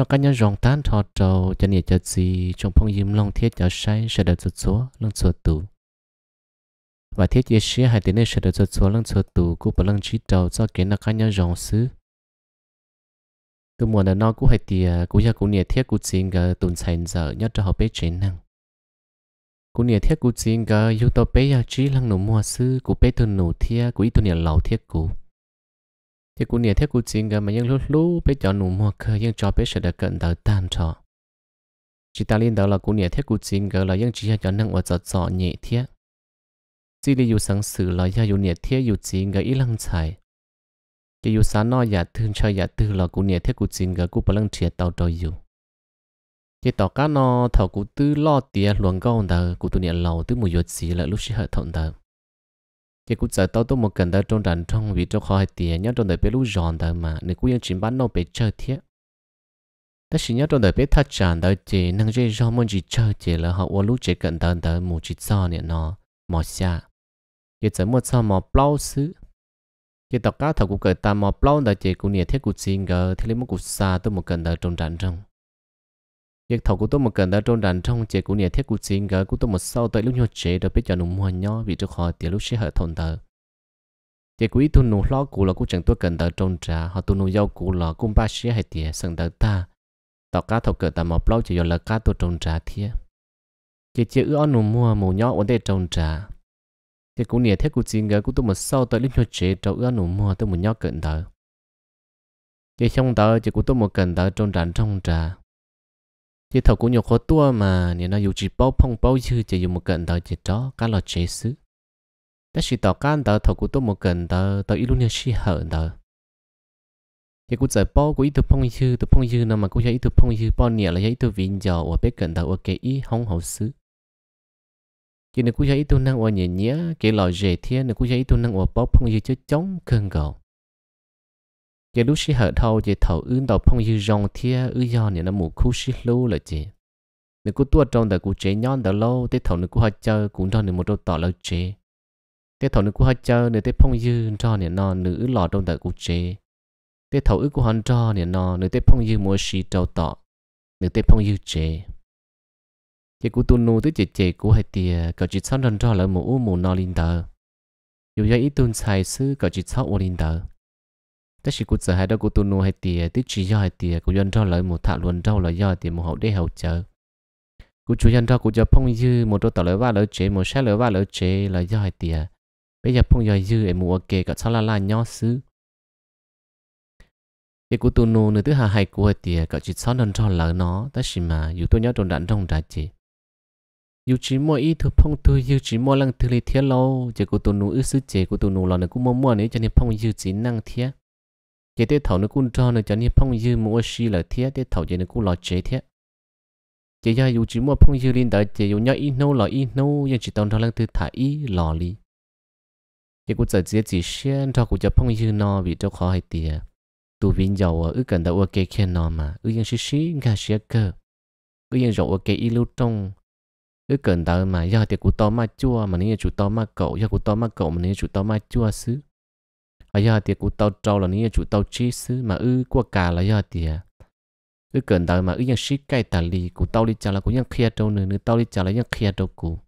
nó cá nhân rộng tan thọ trầu cho nhiệt cho gì trong phong yếm long thiết cho say sẽ được chuột số lưng chuột tù và thiết yếu sĩ hai tiếng sẽ được chuột số lưng chuột tù của bảo lưng chỉ trầu cho kiến nó cá nhân rộng xứ từ mùa là nó cũng hay tiền cũng như cũng nhiệt thiết cũng xin gờ tồn thành giờ nhất cho họ biết chiến năng cũng nhiệt thiết cũng xin gờ yêu tao bé giờ chỉ lưng nụ mua xứ cũng bé tuần nụ thiết cũng ít tuần nhẹ lão thiết cũng thì cũng nhẹ thế cũng chính gần mà nhưng lúc lúc bây giờ nụ mua khơi, nhưng cho bé sẽ được cận đầu tan trọ chỉ ta liên đó là cũng nhẹ theo cũng chính gần là nhưng chỉ cho năng ở giọt giọt nhẹ thế chỉ đi dù sáng sử là do dù nhẹ thế dù chính gần ít lăng chạy chỉ dù sáng nói giả thương cho giả tư là cũng nhẹ theo cũng chính gần cũng bà lăng triệt tàu trò dù chỉ tỏ cá nó thầu cũng tư lo tiền luồng con đời cũng tụ nhẹ lầu tư một giọt chỉ là lúc sẽ hợp thuận đời chỉ cũng sợ tao tôi một cần đó trong đàn trong vì trong khỏi tiền nhớ trong đời bé lú giòn đó mà nếu cứ yên chỉ bán nó bé chơi thiết ta chỉ nhớ trong đời bé thắt chán đời chỉ năng dây rau môn gì chơi chỉ là họ uống lú chỉ cần đó đó một chỉ cho nè nó mò xa chỉ sợ một sao mò plau xứ chỉ tao cá thầu cũng cởi ta mò plau đời chỉ cũng nhẹ thiết cũng xin gờ thì lấy một cục xa tôi một cần đó trong đàn trong việc thầu của tôi một cần đã trôn đàn trong chế của nhà thiết của xin gỡ của tôi một sau tới lúc nhau chế được biết cho nụ mua nhỏ vì trước họ tiền lúc sẽ hở thôn tờ chế quý tôi nụ lo của là của chẳng tôi cần đã trôn trả họ tôi nụ giàu của là cũng ba sẽ hay tiền sẵn đỡ ta tao cá thầu cờ tao một lâu chỉ do là cá tôi trôn trả thiệt chế chế ước nụ mua mù nhỏ vấn đề trôn trả chế của nhà thiết của xin gỡ của tôi một sau tới lúc nhau chế trâu ước nụ mua tôi một nhỏ cần tờ chế trong tờ chế của tôi một cần đã trôn đàn trong trả chỉ thầu cũng nhiều khó tua mà nên nó dù chỉ bao phong bao chứ chỉ dùng một cận tờ chỉ đó các lọt chế xứ tất sự tỏ can tờ thầu cũng tua một cận tờ tờ ít luôn chỉ hở tờ thì cũng giải bao của ít thực phong như, thực phong như nào mà cũng giải ít thực phong như bao nhiêu là chỉ ít thực vinh giờ và biết cận tờ và cái ý không hậu xứ chỉ nên cũng giải ít tu năng và nhẹ nhẹ cái lọ dễ thiên nên cũng giải ít tu năng và bao phong như chứ chống cơn cầu giờ lúc xí hở thâu giờ thầu ứng đầu phong dư rong thia ư do nè nó mù khu xí lưu là chị nếu cô tua trong đời cô chế nhon đời lâu tết thầu nếu cô hơi chơi cũng cho nên một đầu tỏ lâu chế tết thầu nếu cô hơi chơi nếu tết phong dư cho nên nó nữ lọ trong đời cô chế tết thầu ư cú hòn cho nên nó nếu tết phong dư mua xì trâu tọ nếu tết phong dư chế chỉ cô tu nu tới chị chế cô hay tiề cậu chị sáng rần cho là mù u mù no linh tờ dù do ít tuân xài xứ cậu chị sáng u linh tờ tất chỉ cụ sợ hai đó cụ tu nô hay tiề tức chỉ do hay tiề cụ dân cho lời một thạ luận rau lời do thì một hậu đế hậu chờ cụ chủ dân cho cụ cho phong dư một đôi tờ lời ba lời chế một sai lời ba lời chế là do hay tiề bây giờ phong dư dư em mua kề cả sao la la nho xứ cái cụ tu nô nữa thứ hai hai cụ hay tiề cả chỉ sao nên cho lời nó tất chỉ mà dù tôi nhớ trong đạn trong đã chỉ dù chỉ mua ít thứ phong tu dù chỉ mua lần thứ lý thiết lâu chỉ cụ tu nô ít sứ chế cụ tu nô là nữa cũng mua mua nữa cho nên phong dư chỉ năng thiết cái tế thầu nó cũng cho nó cho nên phong dư mua xí là thế tế thầu chế nó cũng lo chế thế, chế gia dù chỉ mua phong dư lên tới chế dù nhau ít nô là ít nô nhưng chỉ tông thằng lăng từ thả ít lò li chế cũng giờ chế chỉ xuyên cho cũng cho phong dư nó vì cho khó hay tiền tu vinh giàu ở gần cần đâu ok khe nó mà ước yên xí xí ngà xí cơ ước yên rộng ok ít lưu trong ước gần đâu mà do thì cũng to ma chua mà nếu chủ to ma cậu do cũng to ma cậu mà nếu chủ to ma chua xứ ai giờ thì cụ tàu trâu là những chủ tàu chi sứ mà ư qua cả là giờ thì ư cần đời mà ư những ship cái tà lì cụ tàu đi trả là cũng những khía trâu nữa nữa tàu đi trả là những khía trâu cụ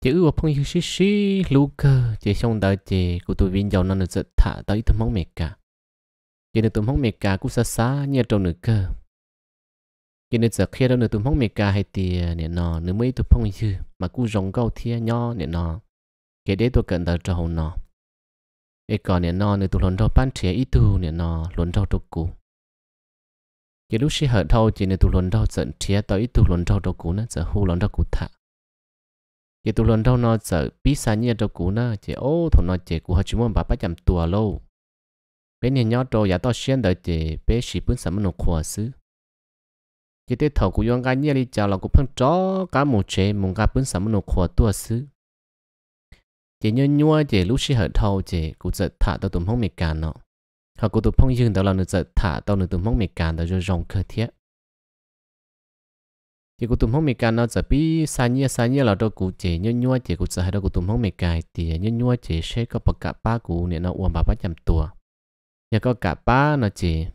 chỉ ư phong yêu xí xí lú cơ chỉ xong đời chỉ của tôi viên giàu năng nữa giật thả tới tụi mong mệt cả chỉ nữa tụi mong mệt cả cũng xa xa nhẹ trâu nữa cơ chỉ nữa giờ khía đâu nữa tụi mong mệt cả hay thì nè à, nọ nữa mấy tụi phong yêu mà cụ rồng câu thiên nho nè nọ kể đấy tôi cần đời trâu nọ ít còn nè nó nữa tụ lồn rau bán trẻ ít tu nè nó lồn rau đâu cũ cái lúc xí hở thâu chỉ nè tụ lồn rau giận trẻ tới ít tu lồn rau đâu cũ nữa giờ hu lồn rau cũ thả cái tụ lồn rau nó giờ bí xa nhia đâu cũ nữa chỉ ô thằng nó chỉ cũ họ chỉ muốn bà bắt chậm tua lâu bên nhà nhỏ trâu giả to xuyên đợi chỉ bé xí bún sắm nó khóa xứ cái tết thầu cũ yong cái nhia đi chào là cũ phăng chó cá mù chế mùng cá bún sắm nó khóa tua xứ chỉ nhớ nhua chỉ lúc xí hở thâu chỉ cụ giật thả tao tụm mong mệt càn nọ họ cụ tụm phong dương đó là nửa giật thả tao nửa tụm mong mệt càn đó rồi rong cơ thiết chỉ cụ tụm mong mệt càn nó giờ bi xa nhia xa nhia là đâu cụ chỉ nhớ nhua chỉ cụ giật hay đâu cụ tụm mong mệt cài thì nhớ nhua chỉ sẽ có bậc cả ba cụ nên nó uống bà bát chầm tua nhà có cả ba nó chỉ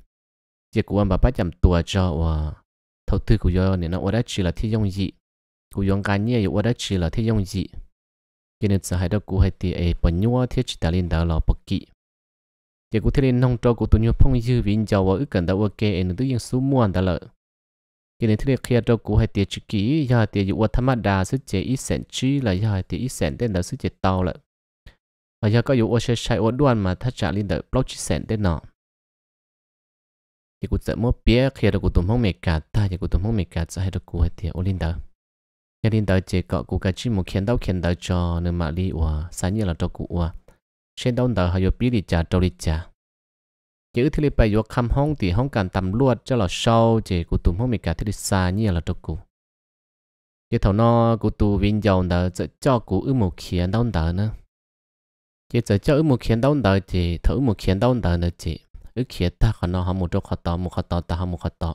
chỉ cụ uống bà bát chầm tua cho và ờ, thầu tư cụ do nè nó uống đã chỉ là thi dông gì cụ dông cá nhia uống đã chỉ là thi dông gì cho nên sợ hãi đó cũ hay thì ấy bận nhua thiết chỉ ta lên đào lò bất kỳ thì cụ thể lên nông trâu của tôi nhua phong dư vinh giàu và ước cần đã ok em tự nhiên số muôn đã lợ cho nên thế khi đó cũ hay thì chỉ kỹ giờ thì dụ tham đa sức chế ít sản chi là giờ thì ít sản tên đã sức chế tàu lợ và giờ có dụ ô xe sai ô đoan mà thắt chặt lên đợi block chỉ sản tên nọ thì cụ sợ mua bia khi đó cụ tôi mong mệt cả ta thì cụ tôi mong mệt cả sợ hay đó cụ hay thì ô lên đợi nhân tin tới chế cọ cụ cái chỉ một khiên đau khiên đau cho nên mà đi ủa sáng như là cho cụ ủa trên đông tờ hay biết đi trả trâu đi trả chữ thì lấy bài vô khăm hông thì hông cần tầm luột cho là sâu chế cụ tụm hông mình cả thì đi xa như là cho cụ chế thầu nó cụ tụ viên giàu đó sẽ cho cụ ư một khiên đau tờ nữa chế sẽ cho ư một khiên đau tờ chế thầu một khiên đau tờ nữa chế ư khiến ta khó nó hông một chỗ khó to một khó to ta hông một khó to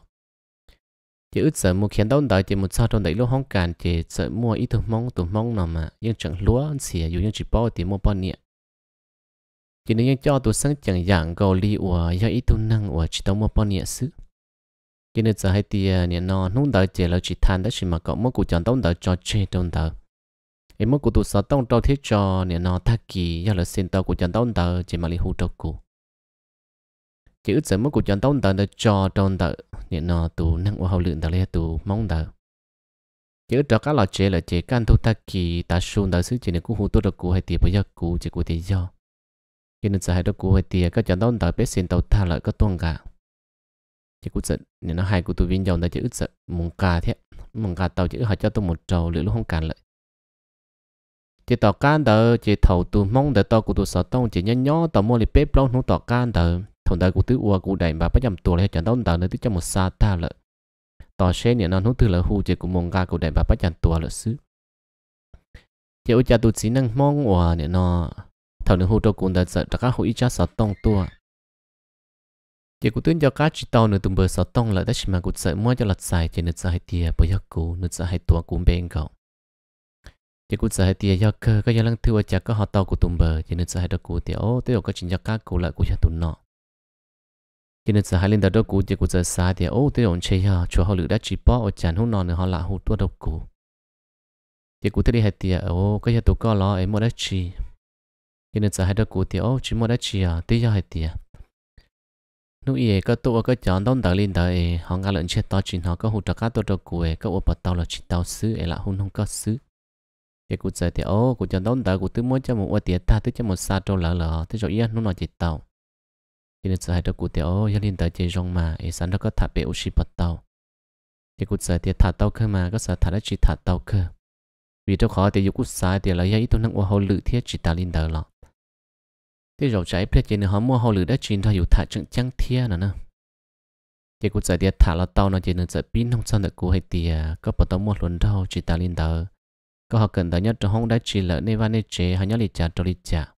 chỉ ước sợ mua khiến đông đợi chỉ một sao trong đấy lúc không cản chỉ sợ mua ít tụ mong tụ mong nào mà nhưng chẳng lúa xỉa dù nhưng chỉ bao thì mua bao nhiêu chỉ nên cho tụ sáng chẳng dạng cầu li của do ít tụ năng của chỉ tao mua bao nhiêu xứ chỉ nên giờ hay tiền à, nè nó nung đợi chỉ là chỉ than đó chỉ mà cậu mua cụ chọn đông đợi cho chơi đông đợi em mua cụ tụ sáu đông trâu thiết cho nè nó thắc kỳ do là xin tao cụ chọn đông đợi chỉ mà li hú trâu cụ chỉ ước sợ mua cụ chọn đông đợi cho đông đợi nên nó tu năng của hậu lượng đó là tu mong đó chỉ có các lọ chế là chế can thu ta kỳ ta xuống đó xứ chỉ nên cũng hút tốt được cú hay tiền bây giờ cú chỉ cú thì do khi nó giải được cú hay tiền các chọn đón đợi biết xin tàu tha lợi các tuông cả chỉ cú sợ nên nó hai cú tu viên dòng đó chỉ ức sợ mùng cà thế mùng cà tàu chỉ họ cho tôi một trầu lửa lúc không cản lợi chỉ tàu can đó chế thầu tu mong để tàu của tu sợ tông chế nhớ nhớ tàu mua lì bếp lâu không tàu can đó thuần đời của tứ ua của đại bà bắt nhầm tuổi lại chẳng đón đời nơi tứ trong một xa ta lợi. tỏ xe niệm non hút từ lợ hù chế của mong ga của đại bà bắt nhầm tuổi lợi xứ chỉ ở cha tu chỉ năng mong ua niệm nó thảo nữ hù cho cùng đời sợ các hữu ý cha sợ tông tua chỉ của tuyến cho các chỉ tàu nửa tùm bờ sợ tông lợi lợ đất mà của sợ mua cho lật xài chỉ nửa sợ hai tia bởi giấc cũ nửa sợ hai tua cũng bên cậu Chị cũng sợ thì do cơ có gia lăng thua chắc có họ tàu của tùm bờ chị nên sợ hai đó của tiểu ô tiêu có chuyện do các cụ lợi của cha tụm nọ cho nên sợ hai linh đầu đốt cũ chỉ của giờ xa thì ô tới ổn chơi ha chùa họ lựa đã chỉ bỏ ở chán hôn nọ nữa họ lạ hút tua đốt cũ thì cũ tới đi hết tiệt ô cái giờ tụ co lo ấy mua đã chỉ cho nên sợ hai đốt cũ thì ô chỉ mua đã chỉ à tới giờ hết tiệt lúc ý có tụ có chọn đông đầu linh đầu ấy họ ngã lợn chết to chỉ họ có hút trà cá tua đầu cũ ấy có ô bật tàu là chỉ tàu xứ ấy là hôn không có xứ thì cũ giờ thì ô cũ chọn đông đầu cũ tới mua cho một ô tiệt ta tới cho một sa trâu lợ lợ tới rồi yên nó nói chỉ tàu thì nó sẽ được cụ tiểu yên đình tới chơi rong mà ấy sẵn đó có thả bể oxy bắt tàu thì cụ sẽ thì thả tàu cơ mà có sợ thả đất chỉ thả tàu cơ vì tôi khó thì dục cụ sai thì lấy ấy tôi năng ô hậu lự thiết chỉ ta lên đời lọ thì rồi trái biết chỉ nó họ mua hậu lự đã chín thôi dù thả chừng chăng thiết nữa nè thì cụ sẽ thì thả là tàu nó chỉ nên sẽ pin không sao được cụ hay tiệt có bắt đầu mua luôn đâu chỉ ta lên đời có họ cần tới nhất trong hông đã chỉ lỡ nên van nên chế họ nhớ lịch trả cho lịch trả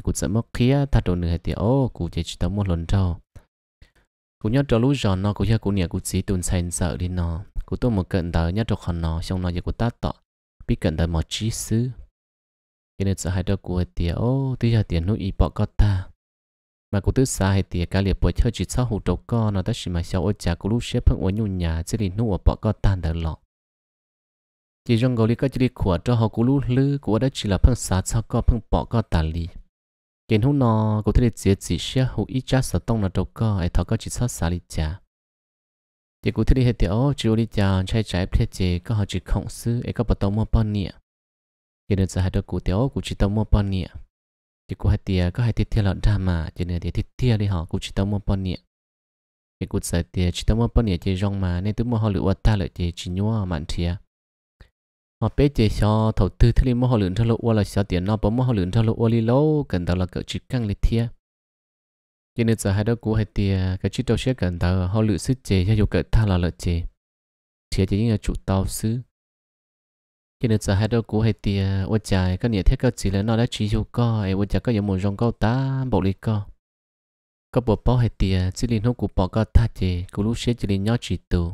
thì cụ sẽ mất kia ta đồ nửa thì ô cụ chỉ chỉ tao một lần cho cụ nhớ cho lúc giòn nó cụ nhớ cụ nhớ cụ chỉ tuần sen sợ đi nó cụ tôi một cận đời nhớ cho con nó xong nó giờ cụ tát tọ biết cận đời một chí xứ cái này sợ hai đứa cụ thì ô tuy giờ tiền nuôi y bỏ có ta mà cụ tứ xa hay thì cả liệt bộ chơi chỉ sau hụt đầu con nó ta chỉ mà sau ô cha cụ lúc xếp phăng ô nhu nhà chỉ đi nuôi bỏ có ta đời lọ chỉ trong gấu lý chỉ đi khỏa cho họ cụ lúc lư của đã chỉ là phăng xá sau có phăng bỏ có tàn lì kiến hữu nó có thể để dễ chỉ xe hữu ít chắc sở tông là đầu cơ ai thọ có chỉ sát xả đi chả thì cụ thể đi hết thì ô chỉ đi chả chạy chạy thế chế có họ chỉ không sư ai có bắt đầu mua bao nhiêu cho nên giờ hai đứa cụ tiểu cụ chỉ đầu mua bao nhiêu thì cụ hai tia có hai tia theo lợn ra mà cho nên thì theo đi họ cụ chỉ đầu mua bao nhiêu thì cụ sợ tia chỉ đầu mua bao nhiêu chơi rong mà nên tôi mua họ lựa ta lựa chơi chỉ nhua mặn thia họ bé chơi cho thầu tư thế liên mô họ lượn cho lộ ô là cho tiền nó bỏ mô họ lượn cho lộ ô li lô cần tàu là cỡ chỉ căng lịch thiê cho nên giờ hai đứa cũ hai tia cái chỉ đầu sẽ cần đó họ lượn sức chế cho dù cỡ tha là lợi chế chế chỉ là chủ tàu sư cho nên giờ hai đứa cũ hai tia ô trái cái nhiệt thiết cái chỉ là nó đã chỉ dù co ai ô trái có nhiều một dòng câu tá bộ lý co có bộ bao hai tia chỉ liên hô của bỏ có tha chế của lúc xe chỉ liên nhau chỉ tù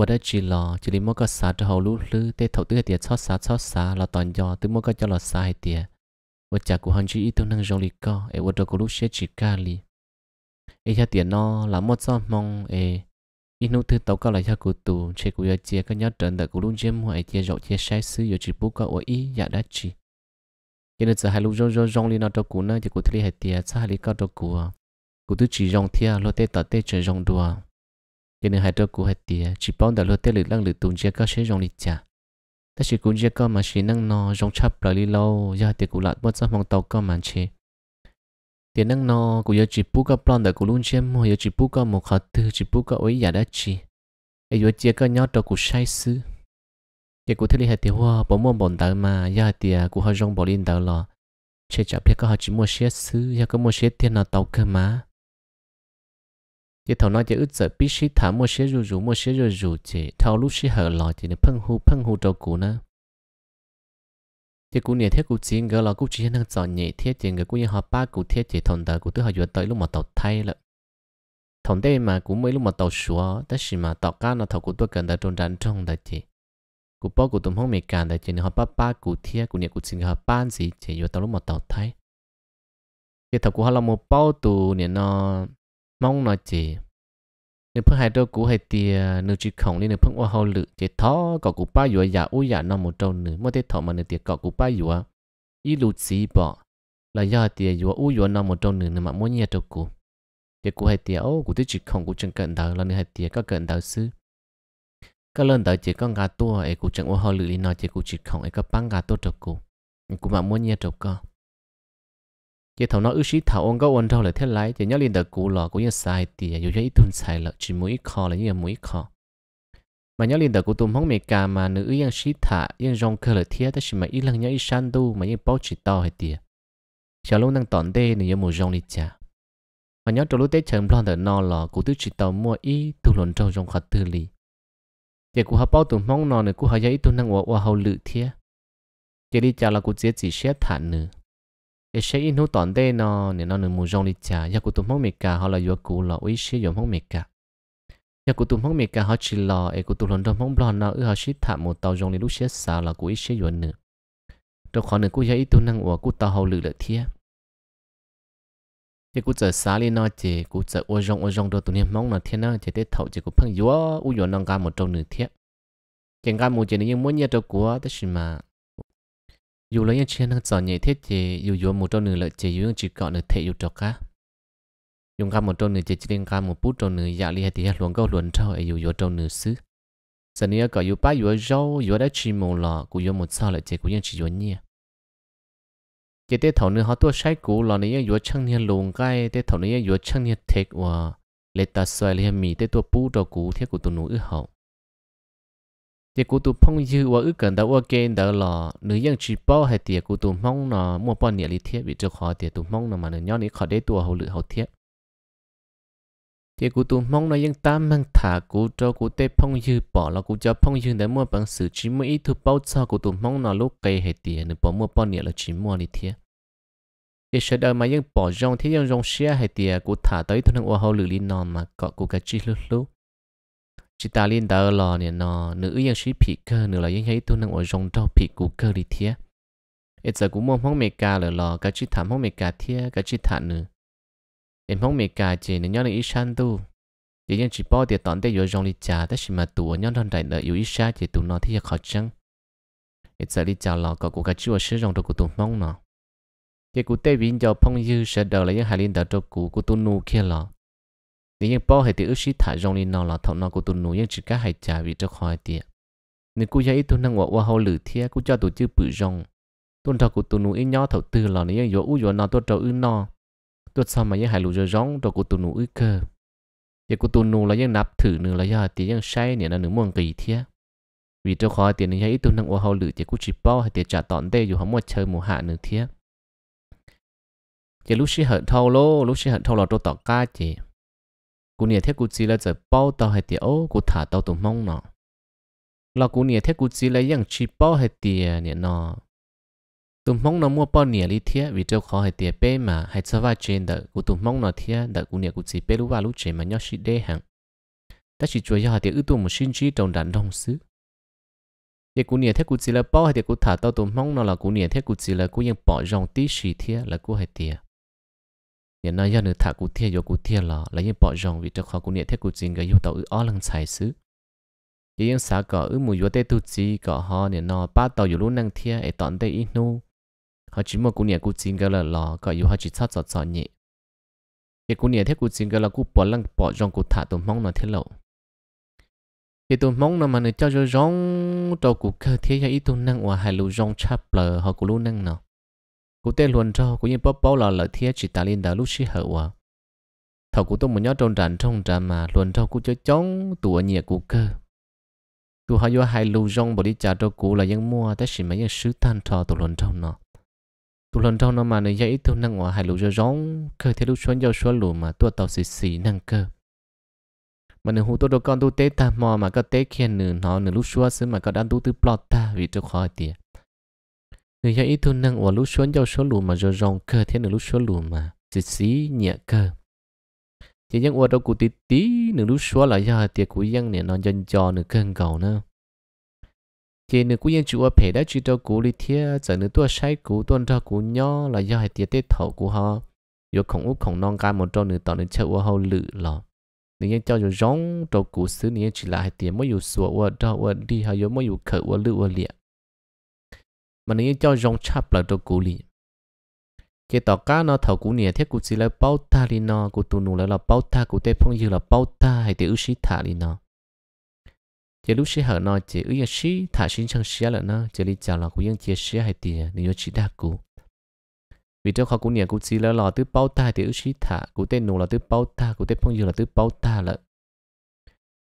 ว่าได้จีหลอจีริมก็สาจะหาลู่ลื้อเตะถอดตื้อเตียชอดสาชอดสาเราตอนยอตื้อมก็จะหลอดสาให้เตียว่าจากกูฮันจีอีตัวนั่งจงลีก็เอว่าตัวกูลู่เชี่ยจีกาลีเอ้ยเตียนอหลามดซ้อมมองเออีนู้ตื้อเต่าก็ไหลชากูตูเชกูยาเจียก็ยัดเดินแต่กูลู่เจียมัวไอเจียจอกเจียใช้ซื้ออยู่จีปุ๊กก็โอ้ยอยากได้จียันจะให้ลู่จงจงจงลีนอตัวกูน่ะจะกูที่ให้เตียชาลีก็ตัวกูกูตื้อจีจงเทียรถเตะตัดเตะเจียจงดัว cho nên hai đứa cũng hết tiền chỉ bao đã lỡ tê lử lăng lử tùng chia các sẽ rong lịch trả ta chỉ cũng chiếc các mà chỉ năng nó rong chắp lại đi lâu giờ thì cũng lại bắt ra mong tàu các mà chế tiền năng nó cũng giờ chỉ bút các plan đã cũng luôn chém, mua giờ chỉ bút các một khát tư chỉ bút các ấy giả đã chỉ ấy giờ chia các nhau đó cũng sai sứ giờ cũng thấy hết tiền hoa bỏ mua bọn tàu mà giờ thì cũng hơi rong bỏ lên tàu lò chế chấp thì có họ chỉ mua xe sứ giờ có mua xe tiền nào tàu cơ mà giờ thầu nói chỉ ước sợ biết sĩ thả mua xe rù rù mua xe rù rù chỉ thầu lúc sĩ hở lò chỉ nên phân hù phân hù trâu cũ nữa chỉ cũ này thiết cũ chiến gỡ lò cũ chỉ năng chọn nhẹ thiết chỉ người cũ như họ ba cũ thiết chỉ thằng tờ cũ thứ họ vừa tới lúc mà tàu thay lợ thằng đây mà cũ mới lúc mà tàu xóa tất xì mà tàu cá nó thầu cũ tôi gần tờ trôn rắn trong tờ chỉ cũ bao cũ tụm không mệt cản tờ chỉ nên họ ba ba cũ thiết cũ này cũ chiến họ ban gì chỉ vừa tới lúc mà tàu thay giờ thầu cũ họ là một bao tù này nó mong nói chị nếu phương hai đôi cũ hay tiền nếu chỉ không nên phương qua hậu lự chỉ thó có cụ ba dùa giả u giả nằm một trâu nữa mới thấy thọ mà nếu tiền có cụ ba dùa ý lụt xí bỏ là do tiền dùa u dùa nằm một trâu nữa mà muốn nhẹ trâu cụ chỉ cụ hay tiền ô cụ thế chỉ không cụ chân cận đầu là nếu hay tiền có cận đầu xứ. có lần đầu chỉ có gà tua ấy cụ chẳng qua hậu lự nói chỉ cụ chỉ không ấy có băng gà tua trâu cụ cụ mà muốn nhẹ trâu co chỉ thầu nó ước sĩ thầu ông có ôn đâu là thế lại chỉ nhớ liền được cũ lò cũng như sai thì dù cho ít tuần sai là chỉ mũi kho là như mũi kho mà nhớ liền được cũ tụm không mệt cả mà nữ yên sĩ thả yên rong cơ là thế ta chỉ mà ít lần nhớ ít san tu mà yên bao chỉ to hay tiệt chả lúc đang tỏn đê nữ yên mù rong đi chả mà nhớ trong lúc tết chồng plon tờ no lò cũ tứ chỉ tàu mua ít tu lồn trong rong khát tư li chỉ cũ học bao tụm không nọ nữa cũ họ giấy tu năng quả quả hậu lự thế chỉ đi chả là cũ dễ chỉ xét thả nữa ít sẽ in hú tòn đây nó nên nó nên mù rong đi chả ya cụ tụm mong mì cả họ là yo cụ là ít sẽ yo mong mì cả ya cụ tụm mong mì cả họ chỉ lo, ít cụ tụm lần đầu mong blon nó ư họ chỉ thả một tàu rong đi lúc sẽ xả là cụ ít sẽ yo nửa trong khoảng nửa cụ ya ít năng của cụ tàu hậu lử được thiệt? chỉ cụ chờ xa đi nó chỉ cụ chờ ô rong ô rong đồ tụi niệm mong nó thiệt nó chỉ để thầu chỉ cụ phăng yo u yo năng ca một trâu nửa thiê chẳng ca một chỉ nếu muốn nhớ trâu của tức mà dù lấy chơi năng sợ nhảy thế thì dù dù một trâu nửa lợi chỉ dù chỉ còn nửa thể dù trọc cá dùng cam một trâu nửa chỉ chỉ riêng cá một bút trâu nửa dạ li hay thì luôn câu luôn trâu ở dù dù trâu nửa xứ giờ nếu có dù ba dù rau dù đã chỉ một lọ cũng dù một sao lợi chỉ cũng vẫn chỉ dù nhẹ. chỉ tế thầu nửa họ tua sai cũ lọ này dù chăng nhia luồng cái tế thầu này dù chăng nhia thẹt và lệ ta xoay lệ mì tế tua bút trâu cũ thế của tụ nửa hậu thì cụ tụ phong dư và ước cần ước ok đó là nữ dân chỉ bao hay thì cụ tụ mong nó mua bao nhiêu lý thiết bị cho khó thì tụ mong nó mà nữ nhóm này khó để tụ hậu lự hậu thiết thì cụ tụ mong nó dân ta mang thả cụ cho cụ tê phong dư bỏ là cụ cho phong dư để mua bằng sự chỉ mua ít thu bao cho cụ tụ mong nó lúc cây hay thì nữ bỏ mua bao nhiêu là chỉ mua lý thiết thì sợ đời mà dân bỏ rong thì dân rong xe hay thì cụ thả tới thằng ô hậu lự lý non mà có cụ cái chỉ lúc lúc chỉ ta liên tờ lò nè nó nữ yên sĩ phì cơ nữ là yên hay tu năng ở rong trâu phì cú cơ đi thiế ít giờ cũng mong mong mẹ ca lờ lò cái chỉ thảm mong mẹ ca thiế cái chỉ thản nữ em mong mẹ ca chỉ nên nhớ là ít san tu chỉ yên chỉ bao tiền tòn để ở rong đi trả tất xí mà tu nhớ thằng đại nợ yêu ít sa chỉ tu nó thì khó chăng ít giờ đi trả lò có cụ cái chỉ ở sử rong trâu cụ tu mong nó cái cụ tây vinh cho phong dư sẽ đợi là yên hai liên tờ trâu cụ cụ tu nu kia lò nếu như bao hệ thì ước sĩ thả rong đi nó là thằng nó của tụi nó nhưng chỉ cả hai trả vì cho khỏi tiệt nếu cô ít tụi năng ngọ hoa hậu lử thia cô cho tụi chữ bự rong tụi thọ của tụi nó ít nhỏ thọ tư là nếu như u u nó tôi trâu ư nó tôi sao mà những hai lũ cho rong cho của tụi nó ư cơ vậy của tụi nó là những nạp thử nữa là giờ thì những say nữa là nửa muôn kỳ thia vì cho khỏi tiền nên ít tụi năng ngọ hậu lử thì cô chỉ bao hay tiệt trả tọn đây, dù không mua chơi mùa hạ nữa thia vậy lúc sĩ hận thâu lô lúc sĩ hận thâu là tôi tỏ ca chị cú nia thế cú chỉ là giờ bao tao hay tiệt ô cú thả tao tụng mong nó là cú nia thế cú chỉ là yang chỉ bao hay tiệt nè nó tụng mong nó mua bao nia li thế vì cho khó hay tiệt bé mà hay cho vay trên đợt cú tụm mong nó thế đợt cú nia cú chỉ bé lúc vào lúc trên mà nhớ xịt đê hằng, ta chỉ chuối cho hay tiệt ưu tụm một sinh chi trong đàn đông xứ thì cú nia thế cú chỉ là bao hay tiệt cú thả tao tụng mong nó là cú nia thế cú chỉ là cú yang bỏ dòng tí xì thế là cú hay tiệt nên nói do nữ thả cụ thiê vô cụ thiê lò là những bọn rồng vì cho khó cụ niệm thế cụ chính cái yêu tàu ư ó lăng xài xứ chỉ những xã cỏ ư mùi vô tê tu chi cỏ họ nên nó ba tàu vô luôn năng thiê ở tận tê ít nu họ chỉ một cụ niệm cụ chính cái là lò cỏ yêu họ chỉ sát sọt sọt nhẹ cái cụ niệm thế cụ chính cái là cụ bỏ lăng bỏ rồng cụ thả tụm mong nó thế lậu cái tôi mong nó mà nó cho cho rong tàu cụ cơ thế cho ít tôi năng hòa hai lũ rong chắp lờ họ cụ luôn năng nào cụ tên luôn cho cũng như bóp bóp là lợi thiết chỉ ta liên đã lúc xí hậu à thầu cụ tôi muốn nhớ trong rạn trong rạn mà luôn cho cụ cho chống tụa nhẹ cụ cơ cụ họ do hai lưu rong bỏ đi trả cho cụ là dân mua tới xí mấy dân sứ tan trò tụ luôn trong nó tụ luôn trong nó mà này dạy tôi năng ngoài hai lưu rong rong cơ thế lúc xuân giao xuân lù mà tôi tàu xì xì năng cơ mà nửa hú tôi đâu con tôi tế ta mò mà có tế khen nửa nó nửa lúc xuân xứ mà có đang tu tư plot ta vì cho khỏi tiền người ya itu năng ở lúc xuống giao số lù mà rồi rong cơ thế nửa lúc số lù mà chỉ xí nhẹ cơ chỉ dân ở đâu cụ tí tí nửa lúc xuống là ya tiệt cụ dân nè nó dân cho nửa cơn cầu nữa chỉ nửa cụ dân chủ ở phe đã chỉ đâu cụ đi thế giờ nửa tua sai cụ tuần ra cụ nhỏ là ya tiệt tết thầu cụ họ rồi không út không non cái một trâu nửa tao nửa chơi ở hậu lự lọ nếu cho rồi rong trâu cụ xứ nếu chỉ là hai tiền mới dù sủa ở đâu ở đi hay mới dù khởi ở lự ở liệt mà nếu cho dòng chắp là đồ cũ li chế tỏ cá nó thầu cũ nè thiết cũ chỉ là bao ta li nó cũ tu nụ là là bao ta cũ tê phong dư là bao ta hay tê ư sĩ thả li nó chỉ lúc sĩ hở nó chỉ ư sĩ thả sinh chẳng sĩ là nó chỉ li chào là cũ yên chế sĩ hay tê nếu chỉ đa cũ vì cho khó cũ nè cũ chỉ là là tứ bao ta hay tê ư sĩ thả cũ tê nụ là tứ bao ta cũ tê phong dư là tứ bao ta là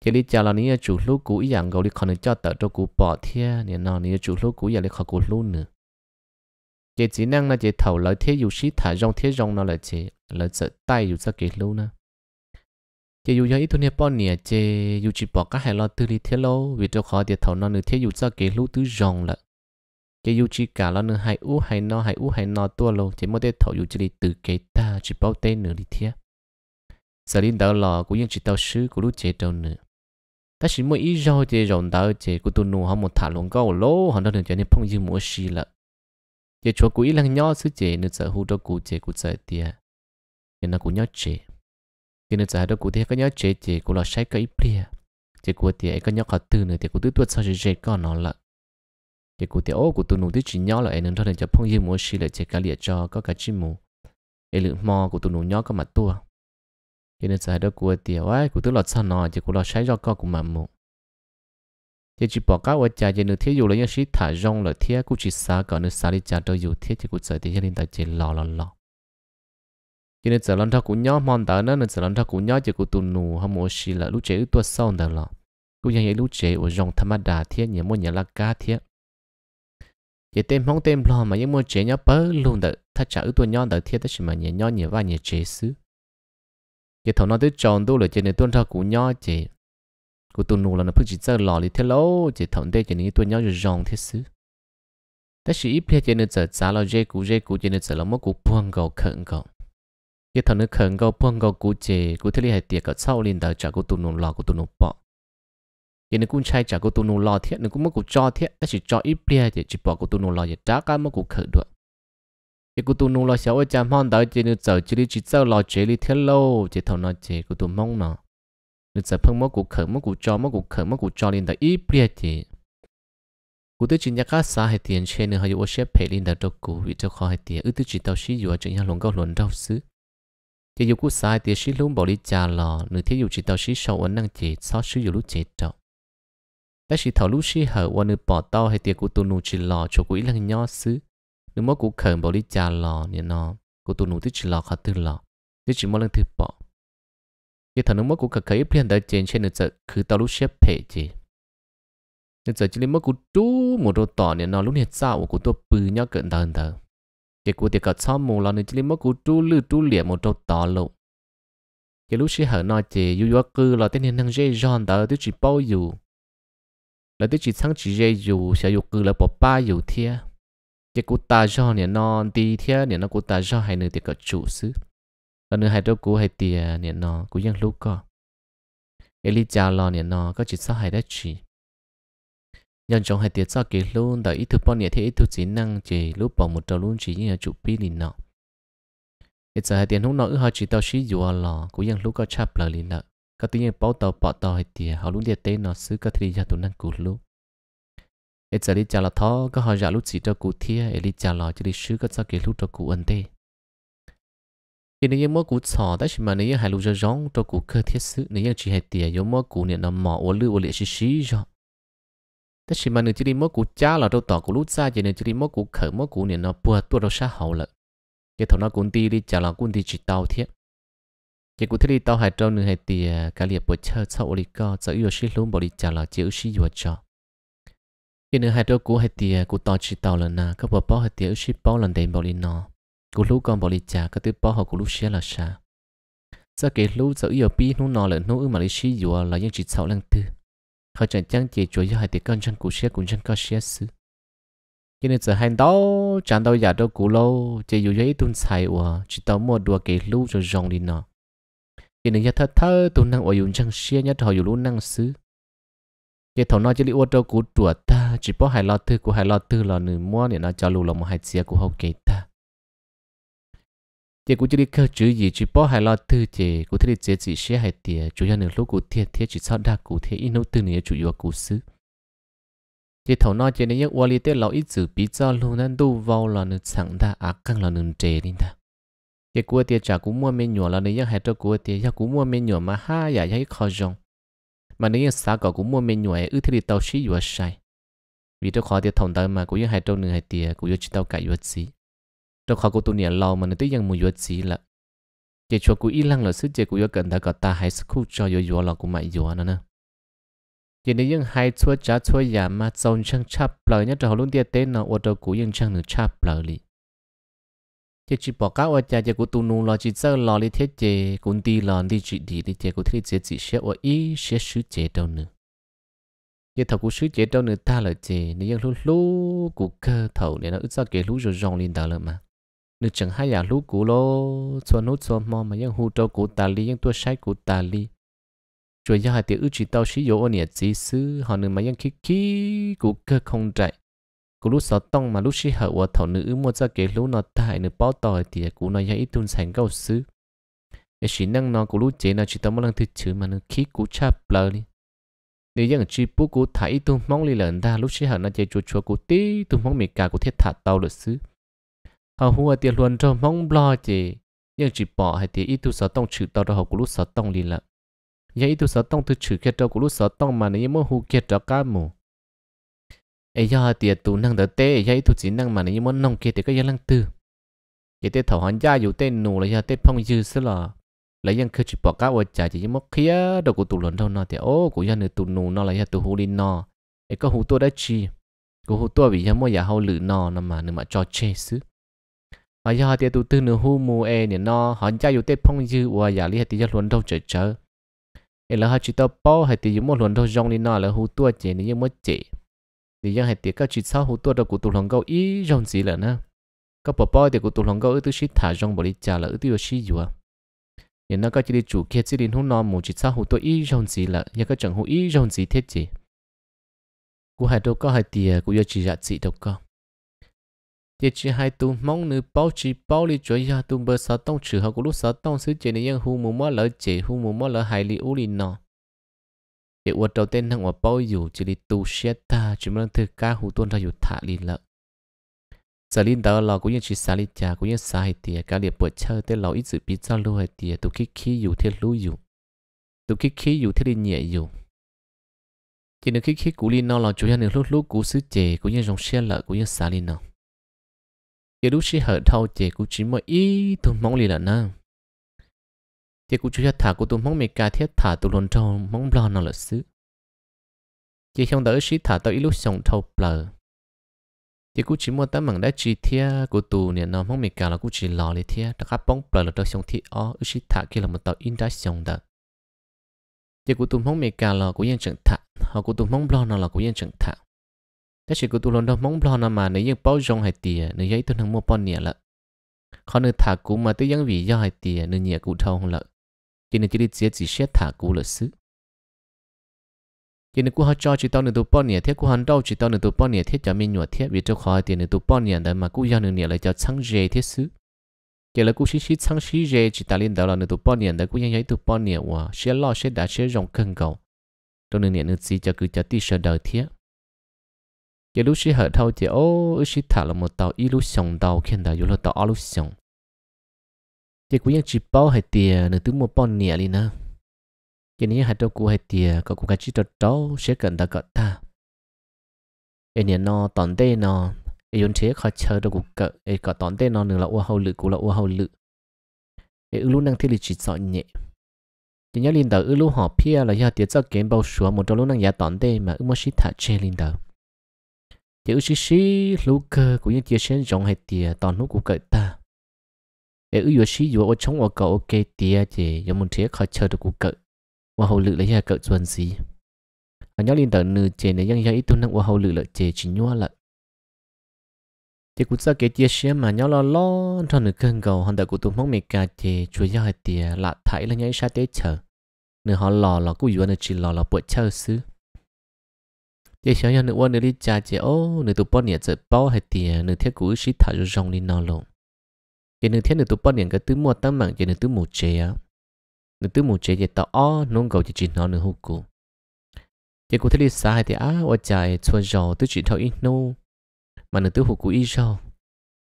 chỉ đi chào là ní chủ lúc cũ ý dạng gấu đi khỏi nên cho tờ cho cũ bỏ thia nên nó ní chủ lúc cũ giờ đi khỏi cũ luôn nữa chỉ chỉ năng là chỉ thầu lợi thế dù xí thả rong thế rong nó là chỉ lợi sợ tay dù sao kỹ luôn nữa chỉ dù cho ít thu nè, bao nhiêu chỉ dù chỉ bỏ các hệ lo tư lý thế lâu vì cho khó thì thầu nó nữa thế dù sao kỹ lúc tứ rong là chỉ dù chỉ cả lo nữa hay u hay no hay u hay no tua lâu chỉ mới để thầu dù chỉ đi từ cái ta chỉ bao tên nữa đi thế Sợ linh đó lò chỉ tao sư của lú chế đâu nữa 但是每一周这种到这古多努他们谈论高咯，很多人就那碰见模式了。也 cho cụ ý lăng nhỏ sư chế nữ sở hữu đó cụ chế cụ sở tìa. Nên nó cụ nhỏ chế. Thì nữ sở hữu đó cụ thế có nhỏ chế chế cụ lọ sai cái ý bìa. Chế cụ tìa có nhỏ khó tư nữa thì cụ tư tuột sao chế có nó lạ. Chế cụ tìa ô cụ tù nụ tư chỉ nhỏ là nên thôi nên cho phong dư mua xì là chế cả liệt cho có cả chi mù. Ấy mò cụ tù nụ nhỏ có mặt tua cho nên sợ đó của tiền ấy của tức là sao nọ chỉ của lo sai do co của mà mù chỉ chỉ bỏ cá qua chả chỉ nửa thiết dù là những thứ thả rong là thiếu cũng chỉ xa còn nửa xa đi chả đâu dù thiếu, chỉ của sợ thì cho nên ta chỉ lo lo lo cho nên sợ lần thao cũng nhớ mòn tớ nữa nên sợ lần thao cũng nhớ chỉ của tụ nụ ham mua xì là lúc chế tuột sau tớ lo cũng như vậy lúc chế ở rong tham đà thiết nhớ mua nhớ là cá thiết chỉ tem không tem lo mà những mua chơi nhớ bớ luôn tớ thật chả ước tuột nhớ tớ thiết tớ chỉ mà nhớ nhớ nhớ và nhớ chế xứ giờ thằng nó tới chọn đâu là chỉ nên tuân theo cũ nhỏ chỉ cũ tuân nô là nó phải chỉ ra lò đi theo lâu chỉ thằng đây chỉ nên tuân nhỏ rồi rong thế xứ ta chỉ biết chỉ nên giờ giá là dây cũ dây cũ chỉ nên giờ là mất cũ buông gầu khẩn gầu giờ thầu nó khẩn gầu buông gầu cũ chỉ cũ thế này tiệt cả sau liền đầu trả cũ tuân nụ lò cũ tuân nụ bỏ giờ nó cũng trai trả cũ tuân nụ lò thiệt nó mất cũ cho thiệt ta chỉ cho ít biết chỉ bỏ cũ tuân nụ lò giờ trả cả mất cũ khẩn được chỉ cô tu nung lo xéo ở chạm hòn tới chỉ nước chờ chỉ đi chỉ chờ lo chế đi thiết lâu chỉ thằng nó chỉ cô tu mong nó nước chờ phong mất cụ khởi mất cụ cho mất cụ khởi mất cụ cho lên tới ít bia chỉ cụ tới chỉ nhắc cá xa hay tiền trên nữa hay ô xếp phải lên tới đâu cụ vì cho khó hay tiền ư ừ, tới chỉ tao xí dùa chỉ nhà lồng câu lồng đau xứ chỉ dù cụ xa hay tiền xí luôn bỏ đi trà lò nửa thế dù chỉ tao xí sau ấn năng chỉ sau xí dù lúc chỉ trọng chỉ thầu lúc xí hở qua nửa bỏ tao hay tiền cụ tu nung chỉ cho cụ ít lăng nhỏ nếu mà cụ khởi bảo đi trả lò nên nó cụ tụ nụ tích lò khá tư lò tích chỉ mong lên thứ bỏ cái thằng nếu mà cụ khẩn khởi ít phiền đã trên trên được cứ tao lúc xếp phe chứ nên giờ chỉ lấy mất cụ chú một đồ tỏ nên nó lúc này sao cụ tôi bự nhau cận đàn thờ cái cụ thì cả sau mù là nên chỉ lấy mất cụ chú lư chú lìa một đồ tỏ lộ cái lúc xếp hở nó chỉ yêu yêu cư là tên hiện năng dễ giòn đó tôi chỉ bao dù là tôi chỉ sáng chỉ dễ dù sẽ yêu cư là bỏ ba dù thia chỉ cú ta cho nè non đi thế nè nó cú ta cho hay nữa thì có chủ xứ còn nữa hay đâu cú hay tiề nè nó cú dân lúc co Eli chào lo nè nó có chỉ sao hay đó chỉ nhân trong hai tiệt sau kỳ luôn đợi ít thứ bao nhiêu thế ít thứ chỉ năng chỉ lúc bỏ một trò luôn chỉ như là chụp pi lì nọ cái giờ hai tiền hôm nọ ư họ chỉ tao xí dù lò lúc có chạp lời lì nợ có tiếng như bảo tao bỏ tao hai tiề, họ luôn tiệt tên nó xứ có thể ra tụ năng cụt lúc ít giờ đi chả là thó có họ giả lúc chỉ cho cụ thia ít đi chả là chỉ đi sứ có sao kể lúc cho cụ ẩn tê khi nếu mỗi cụ sò đó mà nếu hai lúc cho giống cho cụ cơ thiết sự nếu chỉ hai tiền giống mỗi cụ niệm nó mỏ ô lư ô lệ xí xí cho đó chỉ mà nếu chỉ đi mỗi cụ cha là đâu tỏ cụ lúc xa chỉ nếu chỉ đi mỗi cụ khởi mỗi cụ niệm nó bùa tua đâu xa hậu lợ cái thằng nó cũng đi đi chả là cũng đi chỉ tàu thiết cái cụ thiết đi tàu hai trâu nửa hai tiền cả liệp bùa chơi sau ô lì co giờ yêu xí luôn bảo đi chả là chỉ yêu xí vừa cho cái nữa hai đứa cũ hai tiề cũ to chỉ tàu lần nào các bà bảo hai tiề ít ship bảo lần đấy bảo đi nọ cũ lú còn bảo đi trả các thứ bảo họ cũ lú xé là xa sau cái lú giờ yêu bi nó nọ lần nó ở mà đi xí dùa là những chỉ sáu lần thứ, họ chẳng chẳng chỉ chuối cho hai tiề con chân cũ xé cũng chân có xé xứ cái nữa giờ hai đó chẳng đâu giả đâu cũ lâu chỉ dù giấy tuân sai ủa chỉ tàu mua đùa cái lú rồi rong đi nọ cái nữa giờ thơ thơ tuân năng ở dùng chân xé nhất họ dùng lú năng xứ cái thầu nó chỉ đi ô tô cũ chuột chỉ bỏ hai lọ tư của hai lọ tư là nửa mua để nó cho lù là một hai xia của hậu kế ta thì cũng chỉ đi cơ chữ gì chỉ bỏ hai lọ tư thì cũng thấy dễ chỉ xe hai tia chủ yếu nửa lúc của thiệt thiệt chỉ sau đa của thiệt ít nấu tư nữa chủ yếu của xứ thì thầu nói chuyện này nhớ qua li tế lão ít chữ bị cho luôn nên tu vào là nửa chẳng đa à căng là nửa trề đi ta thì của tiền trả cũng mua men nhỏ là nửa nhớ hai cho của tiền nhớ cũng mua men nhỏ mà ha giải dạ, giải khó rong mà nếu nhớ xã cậu cũng mua men nhỏ ư thế thì tao xí vừa sai vì tôi khó tiệt thông tới mà cũng như hai trâu nửa hai tiệt cũng như chỉ tao cả yuột xí tôi khó cũng tu niệm lâu mà nó tới rằng mùi yuột xí là chỉ cho cũng ít lăng là sức chỉ cũng như cần ta cả ta hay sức cho yuột yuột là cũng mãi yuột nữa nè chỉ nên những hai chúa cha chúa nhà mà trông chẳng chắp lời nhất là luôn tiệt tên nó ô tô cũng những chẳng nửa chắp lời đi. chỉ chỉ bỏ cá ô cha chỉ cũng tu nu lo chỉ sợ lo đi thiết chế cũng đi lo đi chỉ đi đi chỉ cũng thiết chế chỉ sẽ ô ý sẽ sứ chế đâu nữa như thầu của sứ chế đâu nữa ta là chế nếu như lú lú của cơ thầu để nó ít ra cái lú rồi rong lên đó là mà nếu chẳng hay là lú của lô cho nốt cho mò mà những hú trâu của ta li những tua sai của ta li rồi giờ hai tiếng ước chỉ tao sử dụng ôn nhiệt gì xứ họ nữa mà những khí khí của cơ không chạy của lú sáu tông mà lú sĩ hậu và thầu nữ mua ra cái lú nó tại nữa bao tỏi thì của nó giải ít tuân thành câu xứ cái sĩ năng nó của lú chế nó chỉ tao một lần thứ chữ mà nó khí của cha bờ đi nếu những chi bút cú thấy tu mong li lần ta lúc xí hận nó chơi chua chua cú tí tu mong mì cả cú thiết thả tàu được xứ họ hùa tiền luôn cho mong lo chỉ nhưng chỉ bỏ hay thì ít sợ tông trừ tàu đó học cú sợ tông li lận giờ ít sợ tông tu trừ kia tàu cú sợ tông mà nếu muốn hù kia tàu cá mù ấy giờ tiền tu năng đỡ tê giờ ít tu chỉ năng mà nếu muốn nông kia thì có giờ lăng tư giờ tê thảo hòn gia dù tê nù là giờ tê phong dư xứ là lấy dân khơi chỉ bỏ cá vào chả chỉ mất khía đồ của tụ lớn đâu nó thì ô của dân tụ nụ nó lấy tụ hú đi nó ấy có hú tua đã chi của hú tua bị dân mua giả hậu lử nó nó mà nó mà cho chê xứ mà giờ thì tụ tư nửa hú mù e nè nó họ cha yêu tết phong dư và giả lý thì dân luôn đâu chờ chờ ấy là họ chỉ tao bao hay thì dùng một luôn đâu rong đi nó là hú tua chê nên nhưng mất chê thì dân hay thì các chỉ sau hú tua đâu của tụ lớn câu ý rong gì là na các bà bao thì của tụ lớn câu ư tư shít thả rong bỏ đi chả là ư tư shít gì à nên nó có chỉ đi chủ kia chỉ đến hôm nọ một chỉ sao hụt tôi ít rong gì là nhưng có chẳng hụt ít rong gì thế chứ cú hai đâu có hai tiền cú giờ chỉ dạ chị đâu có thế chỉ hai tu mong nữ bao chỉ bao li cho ya tu bơ sáu tông trừ hậu cú lúc sáu tông sứ chế này yên mù mò lỡ chế hù mù mò lỡ hai li u li nọ để uất đầu tên thằng uất bao dù chỉ đi tu xét ta chỉ muốn thử cá hù tuôn ra dù thả li lợ giờ linh đó là cũng như chỉ xả linh chả cũng như sai thì cả liệp bộ chơi tới lâu ít dự bị cho lưu hay thì tụ khi khi dù thế lưu dù tụ khi khi dù thế đi nhẹ dù chỉ nếu khi khi cú li nó là chủ nhân lúc lúc cú sứ chè cũng như dòng xe lợ cũng như xả linh nó chỉ lúc xí hở thâu chè cú chỉ mới ý tụ mong li là na chỉ cú chủ nhân thả cú tụ mong mẹ cả thiết thả tụ lồn trâu mong lo nó là sứ chỉ không đỡ xí thả tới ít lúc sống thâu bờ thì cũng chỉ muốn tấm mảng đá chi thia của tù này nó mong mình cả là cũng chỉ lò lấy thia đặc các bóng bờ là đâu xong thì ó ước chỉ thà kia là một tàu in đã xong đó thì của tù không mình cả là cũng yên chẳng thà, họ của tù mong lo nó là cũng yên chẳng thà, thế chỉ của tù lần đâu mong lo nó mà nếu như bao rong hay tiề, nếu như tôi thằng mua bao nhẹ là, họ nếu thà cú mà tôi vẫn vì do hay tiề, nếu như cụ thâu không lợ cho nên chỉ đi chia chỉ xét thà cú là xứ chỉ nên cú họ cho chỉ tao nửa tụ bao nhiêu thiết cú hắn đâu chỉ tao nửa tụ bao nhiêu thiết cho mình nhọt thiết vì cho khỏi tiền nửa tụ bao nhiêu đấy mà cú giao nửa nhiêu lại cho sáng rề thiết xứ chỉ là cú xí chỉ ta lên đầu là nửa tụ bao nhiêu đấy cú nhân giấy tụ bao nhiêu và sẽ lo sẽ đã sẽ rộng cân cầu trong nửa nhiêu nửa cho cứ cho tí sợ đời thiết chỉ lúc xí hở thâu ô xí thả là một tàu ít lúc sòng tàu khiến đời dù là tàu lúc sòng chỉ cú nhân chỉ bao hay tiền nửa tụ một bao nhiêu đi nữa cái này hai đầu của hai tiề có cũng cái chỉ đậu đậu sẽ cần đã có ta cái này nó tòn tê nó cái vốn chế khó chờ đậu của cỡ cái có tòn tê nó nữa là u hậu lự của là u hậu lự cái ưu năng thiết lịch chỉ nhẹ chỉ nhớ linh đầu ưu lúc họ phe là do tiết cho kiến bao số một trong lúc năng giả tòn tê mà ưu mất sĩ thả chơi linh đầu chỉ ưu sĩ sĩ lúc cơ của những tiết sen rộng hai tiề tòn lúc của cỡ ta cái ưu sĩ dù ở trong ở cậu ok tiề chỉ do muốn thiết khó chờ đậu của cỡ và hậu lự lấy ra cậu chuẩn gì và nhóm liên tờ nữ chế này dân gia ít tu năng và hậu lự lợi chế chỉ nhua lợi thì cũng sao cái chia sẻ mà nhau lo lo cho nửa cơn cầu hòn đợi của tụi mong mẹ cả chế chúa giao hai tiền lạ thải là nhảy xa tế chờ nửa họ lò lò cũng vừa nửa chỉ lò lò bộ chờ xứ thì sáng nhà nửa quan nửa đi cha chị ô nửa tụi bọn nhẹ chợ bao hai tiền nửa thiết của sĩ thải rồi rong đi nò lộn thì nửa thiết nửa tụi bọn nhẹ cái tứ mua tăng mạng thì nửa tứ mù chế á nếu tư mù chế thì tạo ó nông gầu thì chỉ nó nữa hụt cụ chỉ cụ thấy đi xa hay thì á ở chạy xua giò tư chỉ thao ít nô mà nếu tư hụt cụ ít giò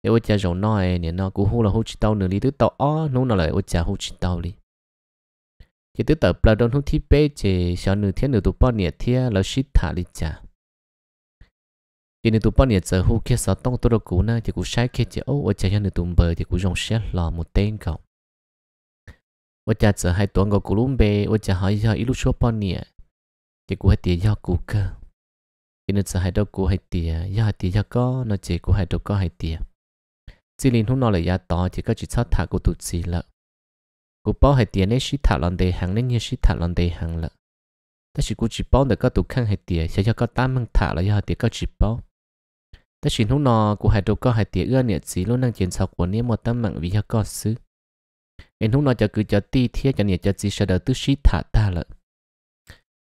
để ở chạy giò nói nè nó cụ hụt là hụt chỉ tao nữa đi tư tạo ó nông nào lại ở chạy hụt chỉ tao đi chỉ tư tạo là đơn hụt thi bê chỉ sao nửa thiên nửa tụ bao nhiêu thiên là shit thả đi chả chỉ nửa tụ bao nhiêu giờ hụt kia sao tông tôi đâu cụ na chỉ cụ sai kia chế ô ở chạy nửa tụ bờ chỉ cụ dùng xe lò một tên cậu 我家这还端个古龙呗，我家好要一路说半年，结果还跌要骨科，因为这还到骨还跌，要还跌要高，那结果还到高还跌，这里头拿了也大，结果就操他个肚子了，古包还跌那是他让得行，那也是他让得行了，但是估计包的个肚坑还跌，想要个大门塌了要跌个只包。但是 lúc nào cũng hay đâu có hai tiếng nữa chỉ lúc năng chiến sau của niệm một tâm mạng vì có sự em không nói cho cứ cho ti thiết cho nhẹ cho gì sợ đỡ tư sĩ thả ta lợ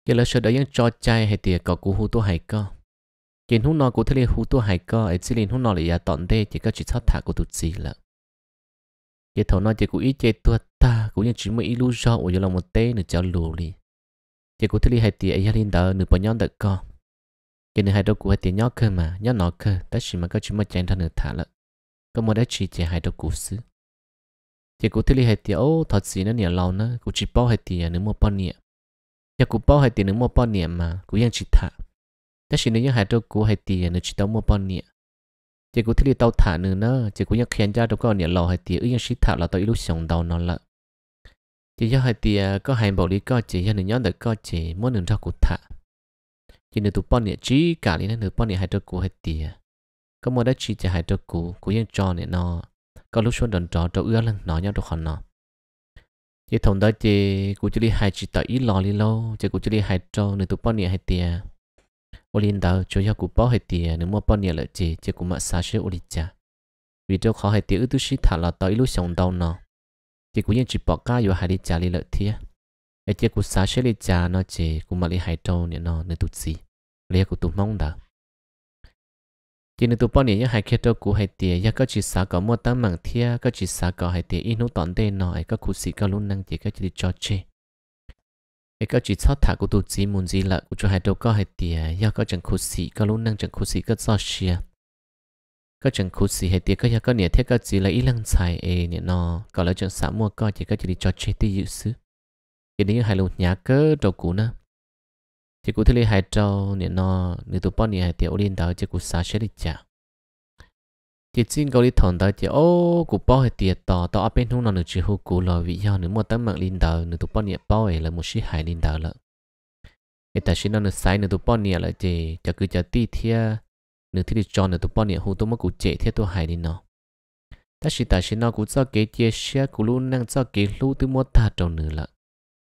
cái là sợ đỡ những cho trai hay tiệt có cú hú tu hay co chỉ không nói cú thế liên hú tu hay co ấy chỉ liên không nói là ya dạ tọn đê chỉ có chỉ thoát thả cú tụt gì lợ cái thầu nói chỉ cú ý chế tua ta cũng những chỉ mới ilu do ủa giờ lòng một tê nửa cho lù đi chỉ cú thế liên hay tiệt ấy liên đỡ nửa bao nhon đỡ co cái nửa hai đâu cú hay tiệt nhóc cơ mà nhóc nó cơ tất chỉ mà có chỉ một chén thằng nửa thả lợ có một đấy chỉ chỉ hai đâu cú xứ thì cũng thấy hệ tiêu ô thật gì nó nhiều lâu nữa cũng chỉ bao hệ tiêu nếu mua bao nhiêu giờ cũng bao hệ tiêu nếu mua bao nhiêu mà vẫn chỉ thả đó à, chỉ nếu hai đôi cũng hệ tiêu nếu chỉ tao mua bao nhiêu giờ cũng thấy tao thả nữa nữa giờ cũng ยัง khen cha đâu có nhiều lâu hệ tiêu ยัง chỉ thả là tao lúc sống đầu nó lợ chỉ giờ hệ tiêu có hai bộ đi có chỉ giờ nữa được có chỉ mỗi nữa cho cũng thả chỉ nữa tụi bao nhiêu chỉ cả đi nữa bao nhiêu hai đôi cũng hệ tiêu có mua đó chỉ cho hai đôi trâu cũng cũng ยัง cho nữa nó có lúc xuống đồn trò trâu ưa lăng nó nhau trâu khỏi nó chỉ thằng đó chỉ cụ chỉ đi hai chỉ tới ít lò đi lâu chỉ cụ chỉ đi hai trâu nên tụi bao nhiêu hai tiền ô linh đầu chủ yếu cụ bao hai tiền nữa mua bao nhiêu lợi chỉ chỉ cụ mà xa xứ ô linh cha vì trâu khó hai tiền ước tu sĩ thả là tới lúc sống đâu nó chỉ cụ nhân chỉ bỏ cá vô hai đi trả đi lợi thiệt ai chỉ cụ xa xứ đi trả nó chỉ cụ mà đi hai trâu nữa nó nên tụt gì lấy cụ tụt mong đó chỉ nên tụi bọn này hay kia đâu cũng hay tiền, giờ các chị xã có mua tấm mảng thia, các chị xã có hay tiền, ít nút tận đây nói, các cú sĩ các luôn năng chỉ các chỉ cho chơi, ấy các chị sáu thả của tụi chị muốn gì là của cho hay đâu có hay tiền, giờ các chẳng cú sĩ các luôn năng chẳng cú sĩ các do chơi, các chẳng cú sĩ hay tiền, có giờ có nhẹ thế các chỉ là ít lăng xài ấy nhẹ nó, có lấy chẳng xã mua có chỉ các chỉ cho chơi tiêu dữ xứ, cái đấy hai luôn nhà cơ đâu cũ nữa chỉ cú thứ hai trâu nè nó nửa tụ bao nè hai tiểu liên đạo chỉ cú sáu sẽ đi chả chỉ xin câu đi thằng đó chỉ ô cú bao hai tiệt tỏ tỏ ở bên hông nó nửa chỉ hô cú lo vị do nửa một tấm mạng liên đạo, nửa tụ bao nè bao ấy là một sĩ hai liên đạo lợ người ta xin nó nửa sai nửa tụ bao nè là chỉ chỉ cứ chỉ ti thia nửa thứ đi cho nửa tụ bao nè hô tụ mất cú chạy thia tụ hai liên nó ta chỉ ta xin nó cú cho kế chế sẻ cú luôn năng cho kế lưu từ một ta trong nửa lận,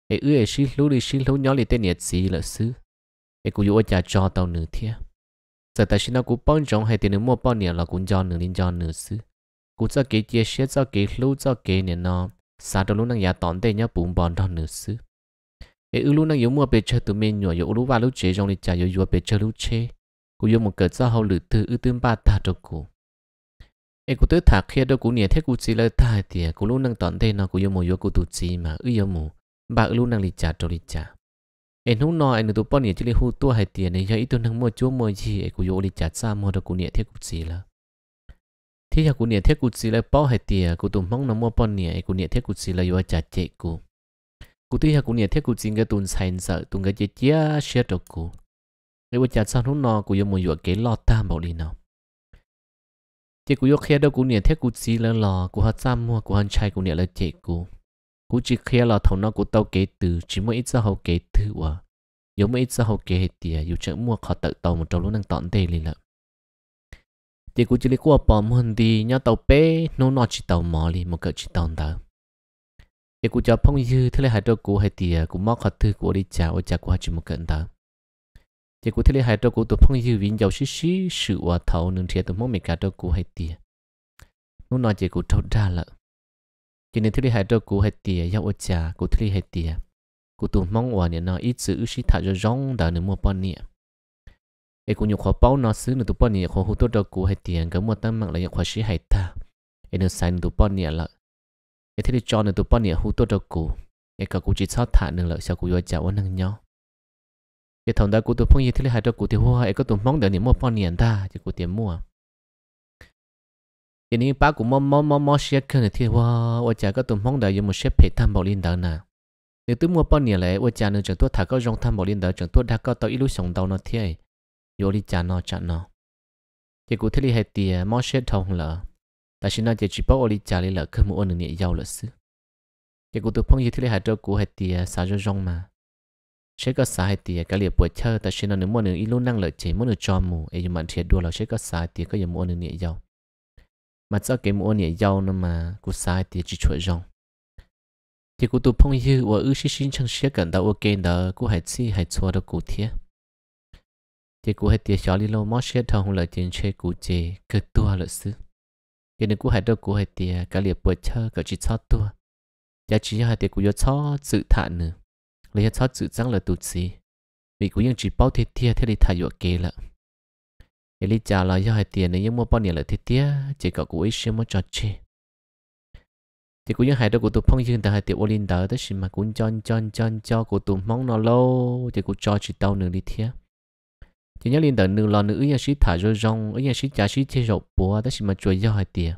ấy ư ấy xin lưu đi xin lưu nhỏ liền tên nhiệt gì lợ xứ cái cú yếu cha cho tàu nửa thiệt giờ tại sao cú bón trồng hai tiền mua bón nhiều là cũng cho nửa linh cho nửa xứ cú cho cái chia sẻ cho cái lú cho cái nè nó sao đâu lúc năng nhà tòn tê nhá bùn bón đó nửa xứ cái ưu lúc năng yếu mua bê chơi tụi mình nhỏ yếu lú ba lú chế trong đi cha yếu yếu bê chơi lú chế cú yếu một cỡ cho hậu lử từ ưu tương ba ta cho cú ấy cú tới thạc khi đâu cú nhẹ thế cú chỉ lời ta thì à. cú lúc năng tòn tê nó cú yếu một yếu cú tụt gì mà ưu yếu mù ba ưu lúc năng đi cha cho đi cha em lúc nọ em tụi bọn nhỉ chỉ là hút tua hai tiền này cho ít tuần hàng mua chúa mua gì em cũng vô đi chặt xa mua được cụ nhẹ thiết cục gì là thế giờ cụ nhẹ thiết cục gì là bao hai tiền cụ tụi mong nó mua bọn nhỉ em cụ nhẹ thiết cục gì là vô chặt chế cụ cụ tuy giờ cụ nhẹ thiết cụ chính cái tuần sai sợ tuần cái chết chia share được cụ cái bữa chặt sau lúc nọ cụ vô mua vô cái lọt tam bảo đi nào chế cụ vô khe đâu cụ nhẹ thiết cụ gì là lò cụ hát xa mua cụ hắn trai cụ nhẹ là chế cụ cú chỉ khía là thầu nó của tàu kế từ chỉ mỗi ít giờ hậu kế thứ à yếu mỗi ít giờ hậu kế thì yếu à, chẳng mua khó tự tàu một trong lúc đang tọn tê lì lợ thì cú chỉ lấy qua bỏ muốn đi nhá tàu bé nó nó chỉ tàu mỏ liền một cỡ chỉ tàu tàu thì cú cho phong như thế là hai đôi cú hai thì à, cú móc khó thứ cú đi trả, ở trả cú chỉ một cỡ tàu thì cú thế là hai đôi cú tụ phong như vinh dầu xí xí sự hòa thầu nương thiệt tụ mong mình cả đôi cú hai thì nó nói chỉ cú trâu ra lợ cho nên thứ hai đó cụ hết tiền giao ô trà cụ thứ hai tiền cụ tụi mong hòa nó ít chữ sĩ thả cho rong đã nửa mùa bao nè. ai cũng nhiều khó bao nó xứ nửa tụi bao nhiêu khó hút tốt cho cụ hết tiền cái mùa tâm mạng là nhiều khó sĩ hay ta ai nữa sai tụi bao nè là ai thứ cho nửa tụi bao nhiêu hút tốt cho cụ ai cả cụ chỉ sao thả nữa là sao cụ vô chảo năng nhau cái thằng đó cụ tụi phong như thứ hai đó cụ thì hoa ai có tụi mong đợi nửa mùa bao nè ta chứ cụ tiền mua giờ ba cũng mò mò mò mò xe khăn thì wow ôi chả có tụm mong đợi dùng một xe phe tham bảo liên đỡ nè nếu tôi mua bao nhiêu lệ ôi chả nên chẳng tôi thà có rong tham bảo liên đỡ chẳng tôi đã có tao ít sống đầu nó thiệt vô đi chả nó chả nó chỉ cụ thể là hai tiền mò xe thông lỡ ta xin nói chỉ chỉ bảo ôi chả lấy lỡ không mua ôn nhẹ giàu lỡ xứ chỉ cụ tôi phong gì thế là hai trâu cụ hai tiền sao cho rong mà sẽ có sai thì cái liệp bữa chơi ta xin nói nếu mua nửa ít lúc lợi chế mua nửa cho mù ấy mà thiệt đua là sẽ có sai thì có gì mua nửa nhẹ giàu mà cho cái mua nhẹ giàu nó mà cụ sai thì chỉ chuỗi rong thì cụ tụ phong như và ư sĩ xin chẳng xía gần đó đâu ok đó cụ hãy chi hãy chua đâu cụ thiệt thì cụ hãy tiệt xóa đi lâu mót xía thằng lợi tiền chơi cụ chế cơ tua lợi sư thì nếu cụ hãy đâu cụ hãy tiệt cả liệp bữa chơ cả chỉ cho tua giá chỉ hãy tiệt cụ cho cho sự thả nữa lấy cho sự trắng là tụt gì vì cụ ยัง chỉ bao thiệt thiệt thế thì thả dọa kê lại để lý trả lời cho hai tiền nếu như mua bao nhiêu là thiết tía chỉ có cú ít xem mua trò chơi thì cũng như hai đứa của tụi phong dương tại hai tiểu linh đỡ tới xin mà cũng chọn chọn chọn cho của tụi mong nó lâu thì cũng cho chị tao nửa đi thế, chỉ nhớ linh đỡ nửa lo nữ nhà sĩ thả rồi rong ở nhà sĩ trả sĩ chơi rộp bùa tới xin mà chơi do hai tiền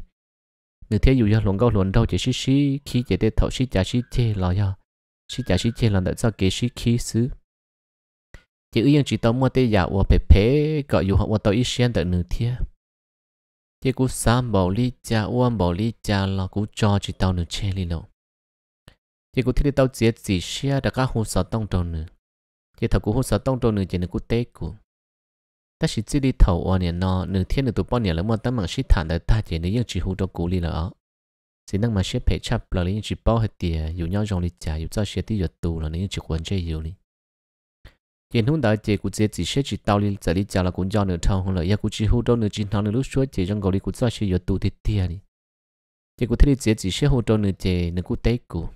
nửa thế dù do luận câu luận đâu chỉ sĩ sĩ khi chỉ để thọ sĩ trả sĩ chơi lò do sĩ trả sĩ chơi là đỡ cho kế sĩ khí xứ chỉ ưu chỉ tao mua tê giả của bề phê có dù họ của tao ít xuyên được nửa thiê chỉ cú sam bảo lý cha uam bảo lý cha là cú cho chỉ tao nửa chê lý lộ chỉ cú thích tao chết gì xia đã các hồ sở tông trâu nửa chỉ thầu cú hồ sở tông trâu nửa chỉ nửa cú tê cú ta chỉ chỉ đi thầu ở nhà nó nửa thiên nửa tụ bao nhà là mua tấm mạng shit thản tại ta chỉ nửa yên chỉ hồ cho cú đi lộ chỉ năng mà ship phải chắp là lý chỉ bao hết tiền dù nhau trong lý trả dù cho ship đi giật tù là lý chỉ quan chơi nhiều lý hiện hôm đó chị cũng chỉ chỉ sẽ chỉ tao đi giờ đi trả là cũng do nửa thâu hơn là ya cũng chỉ hỗ trợ nửa chín tháng nửa lúc suốt chị trong gầu đi cũng cho chị giờ tu thịt tiền đi chị cũng thấy chị chỉ sẽ hỗ trợ nửa chị nửa cũng tết cũng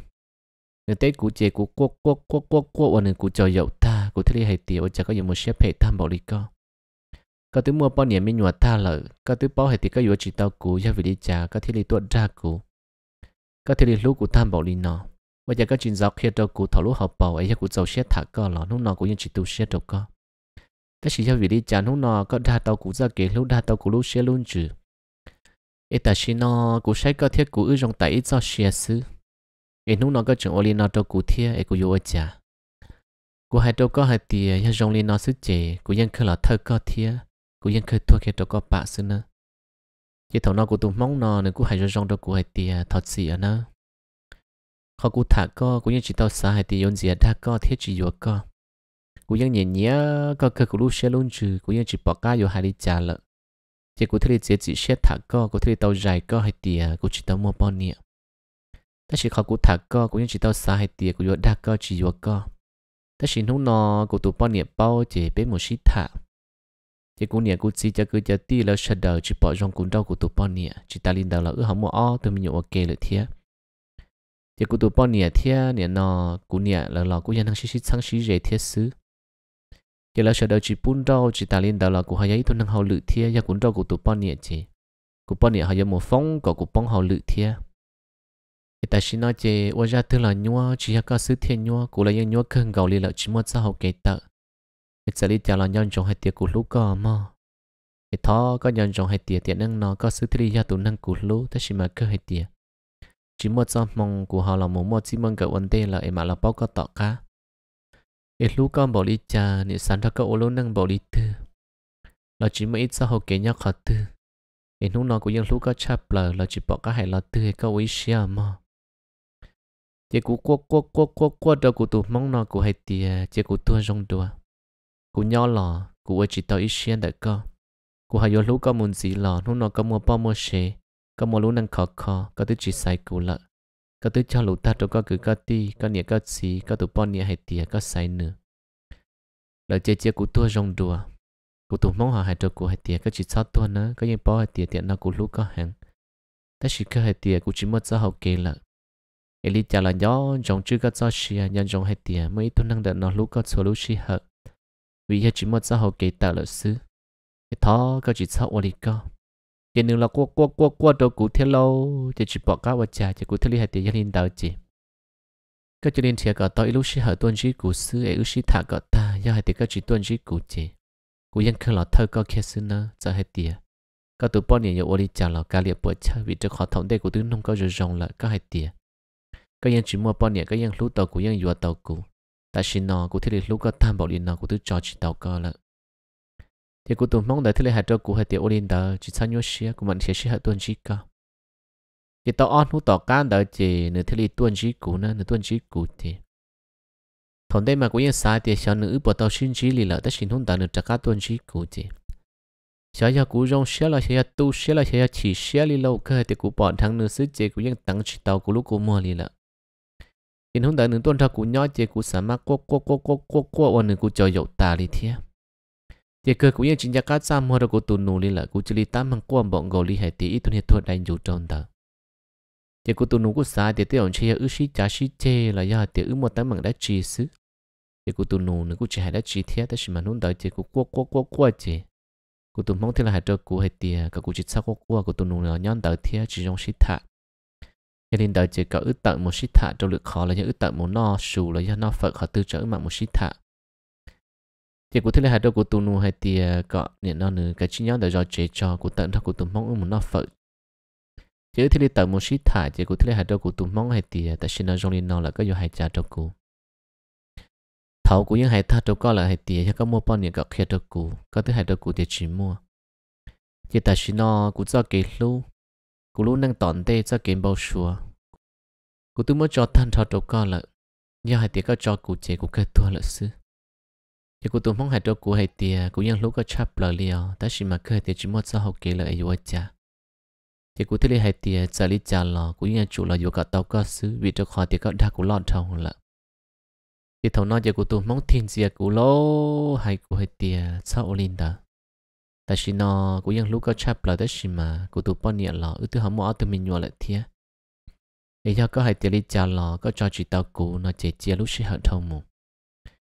nửa tết cũng chị cũng quốc quốc quốc quốc quốc và nửa cũng cho dậu ta cũng thấy hay tiền và chả có nhiều một xếp hệ tham bảo đi co có thứ mua bao nhiêu mình nhua ta lợ có thứ bao hệ thì có yếu chỉ tao cũng ya vì đi chả có thấy đi tuột ra cũng có thể đi lúc của tham bảo đi nào và giờ các chuyên giáo kia đâu cụ thảo lúc học bầu ấy cũng giàu xét thả cơ lọ lúc nào cũng như chỉ tu xét đâu cơ các chỉ cho vì đi chán lúc nào có đa tàu cụ ra kế lúc đa tàu cụ lúc xét luôn chứ ít ta xin nó cũng sẽ có thiết cụ ư trong tại ít do xét xứ ấy lúc nào có chuyện oli nào đâu cụ thiết ấy cũng yêu ở chả cụ hai đâu có hai tiền nhưng trong li nó xứ chế cụ vẫn khơi là thật có thiết cụ vẫn khơi thua kia đâu có bạ xứ nữa chỉ thầu nó cũng tụ mong nó nên cụ hai trong đâu cụ hai tiền thật xịn nữa khó cú thả co cũng như chỉ tao xa hai thì yon gì đa co thiết chỉ vừa co cũng như nhẹ nhẹ co cơ cú lúc xe luôn trừ cũng như chỉ bỏ cá vô hai đi trả lợ chỉ cú thấy chỉ chỉ xe thả co cú thấy tao dài co hay thì cú chỉ tao mua bao nhiêu ta chỉ khó cú thả co cú nhân chỉ tao xa hai thì cú vô đa co chỉ vừa co ta chỉ nung nọ cú tụ bao nhiêu bao chỉ bé một xí thả chỉ cú nhẹ cú chỉ cho cứ cho ti là sợ đầu chỉ bỏ trong cú đau cú tụ bao nhiêu chỉ ta linh đầu là ước hỏng mua o tôi mới nhổ ok lợi thiệt thì cụ tụ bao nhiêu thia nhiêu nọ cụ nhiêu là lo cụ nhân hàng xí xí sang xí rẻ thia xứ giờ là sợ đầu chỉ bún đâu chỉ ta liên đầu là cụ hay ấy thôn năng hậu lự thia giờ cũng rau cụ tụ bao nhiêu chỉ cụ bao nhiêu hay một phong có cụ bông hậu lự thia thì ta xin nói chê ô ra thứ là nhua chỉ hay có sứ thiên nhua cụ là những nhua cơn gầu li là chỉ một xã hậu kế tợ thì sẽ đi chào là nhân trong hai tiệc cụ lú cò mà thì thọ có nhân trong hai tiệc tiệc năng nó có sứ thiên gia tụ năng cụ lú ta xin mà cơ hai tiệc chỉ một trong mong của họ là muốn một chỉ mong cái vấn đề là em mà là bao có tọt cả ít lúc con bảo lý cha nếu sáng ra cái ô lô năng bảo lý tư là chỉ một ít sao học kế nhau khó tư ít lúc nào cũng những lúc có chập là là chỉ bỏ cả hai là tư cái quý xia mà chỉ cú quơ quơ quơ quơ quơ đâu cú tụ mong nó cú hay tiề chỉ cú tua rong đùa cú nhỏ lò cú ở chỉ tao ít xia đại cơ cú hay vô lúc có muốn gì lò lúc nào có mua bao mua xe có một lúc năng khó khó có thứ chỉ sai cũ lợ có thứ cho lũ ta cho có cứ có ti có nhẹ có xí có tụ bọn nhẹ hay tìa có sai nữa lời chơi chơi của tua rong đùa của tụ mong họ hay cho của hay tìa có chỉ sao tôi nữa có những bỏ hay tìa tiện nó của lúc có hàng ta chỉ có hay tìa của chỉ mất sao hậu kỳ lợ Eli trả là nhỏ, dòng chưa có cho xia nhân à, dòng hay tìa mới tôi năng đợt nó lúc có số lúc xí hợp vì chỉ mất sao hậu kỳ tạo lợi sư thó có chỉ sao ổn định giờ nếu là qua qua qua qua đồ cụ thiên lâu chỉ chỉ bỏ cá và chả chỉ cụ thiên lý hay tiền linh đạo chỉ các cho nên thì gọi tôi lúc xí hở tuân chỉ cụ sư ấy lúc xí thả cả ta do hay tiền các chỉ tuân chỉ cụ chỉ cụ dân khơi là thơ có kia sư nữa cho hay tiền các tụ bọn nhiều ô đi chả là cá liệp bỏ cha vì cho khó thống đây cụ tướng nông có rồi rồng lại các hay tiền các dân chỉ mua bọn nhiều các dân lúc tàu cụ dân vừa tàu cụ ta xin nó cụ thiên lý lúc có tham bảo liên nó cụ tướng cho chỉ tàu cơ lại thì cụ tụng mong đợi thứ là hạt cho cụ hạt tiểu olin đờ chỉ sang nhau xí cụ mình sẽ xia hạt tuần chỉ cả thì tao ăn hú tao can đợi chỉ nửa thế là tuần chỉ cụ nữa nửa tuần chỉ cụ thì thằng đây mà cũng như sai thì sao nữ bỏ tao xin chỉ lì lợ tao xin hôn đợi nửa trắc tuần chỉ cụ thì sao giờ cụ rong xia là xia tu xia là xia chỉ xia lì lâu cơ thì cụ bỏ thằng nửa sứ chế cụ ยัง tăng chỉ tao cụ lúc cụ mua lì lợ thì hôn đợi nửa tuần trắc cụ nhói chế cụ sắm mắt quốc quốc quốc quốc quốc quốc ôn nửa cụ chờ dậu ta lì thiệt thì cơ cũng như chính gia cát xa mua được của tu nô li là của chỉ li tám hàng quan bọn gò li hải tí tu tuần hiện thuật đánh dù tròn ta thì của tù nụ của xa thì tiêu ổn chơi ư sĩ chả sĩ chê là do thì ư một tám bằng đã chi xứ thì của tu nô nữa của chỉ hải đã chi thiết ta chỉ mà nôn tới thì của qua qua qua qua chỉ của tu mong thì là hải trợ của hải tì cả của chỉ sao qua qua của tu nô là nhon tới thiết chỉ trong sĩ thạ cho nên tới chỉ có ư tận một sĩ thạ trong lực khó là những ư tận một no sù là do no phật họ tư trở mạng một sĩ thạ thì cụ thể là hai đậu của tụ nu hay thì cọ nhận nó nữa cái chi nhánh để do chế cho cụ tận đó cụ tụ mong một nó phật chứ thế thì tận một xí thả chứ cụ thế là hai đậu của tụ mong hay thì ta xin nó trong lên nó là có nhiều hai trà đậu cụ thầu của những hai thà đậu có là hai tiền có mua bao nhiêu cọ kia đậu cụ có thứ hai đậu cụ thì chỉ mua chỉ ta xin nó cụ cho kế lú cụ lú năng tọn tê cho kế bao xua cụ tôi muốn cho thân thọ đậu có là nhà hai tiền có cho cụ chế cụ cái thua là xứ thì cụ tụng phong hải cho cụ hay tiề cô nhân lúc có chắp lời liều ta chỉ mà cơ thì chỉ một sao học kỹ là yêu cha thì cụ thấy hai tiề trả lý trả lò cô nhân chủ là yêu cả tàu có sứ vì cho khó thì có đa cụ lọt thầu là thì thầu nói cho cô tụng mong thiên diệt cô lô hay cô hay tiề sao linh đó ta chỉ nó cô nhân lúc có chắp lời ta chỉ mà cô tụng bao nhiêu lò ư thứ hầm mỏ từ mình nhua lại thiệt ấy có hay tiề lý trả lò có cho chỉ tàu cụ nó chỉ chia lúc sẽ hận thầu mù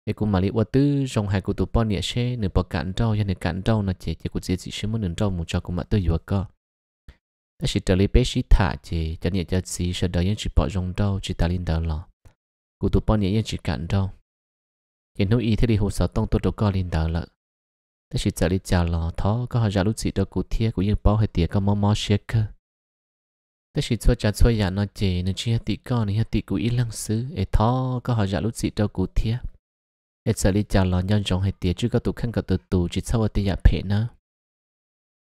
e cũng mà li wa tư trong hai cụ tụ bọn nhẹ xe nửa bỏ cạn rau ya nửa cạn rau nó chế chế cụ dễ chỉ xe muốn nửa rau một cho cũng mà tư vừa co ta chỉ trở lại bé xí thả chế cho nhẹ cho xí sợ đời những chỉ bỏ trong rau chỉ ta lên đỡ lò cụ tụ bọn nhẹ yên chỉ cạn rau hiện nỗi ý thế đi hồ sơ tông tôi đâu co lên đỡ lợ ta chỉ trở lại chào lò thó có họ ra lúc gì đâu cụ thia của những bỏ hay tiền có mò mò xe cơ ta chỉ cho cha cho nhà nó chế nên chỉ hạt tị con nên hạt tị cụ ý lăng xứ e thó có họ ra lúc gì đâu cụ thia ít sợ lý chào lò nhân rộng hay tiệt chứ có tụ khăn cả tụ tụ chỉ sau tiệt giả phê nữa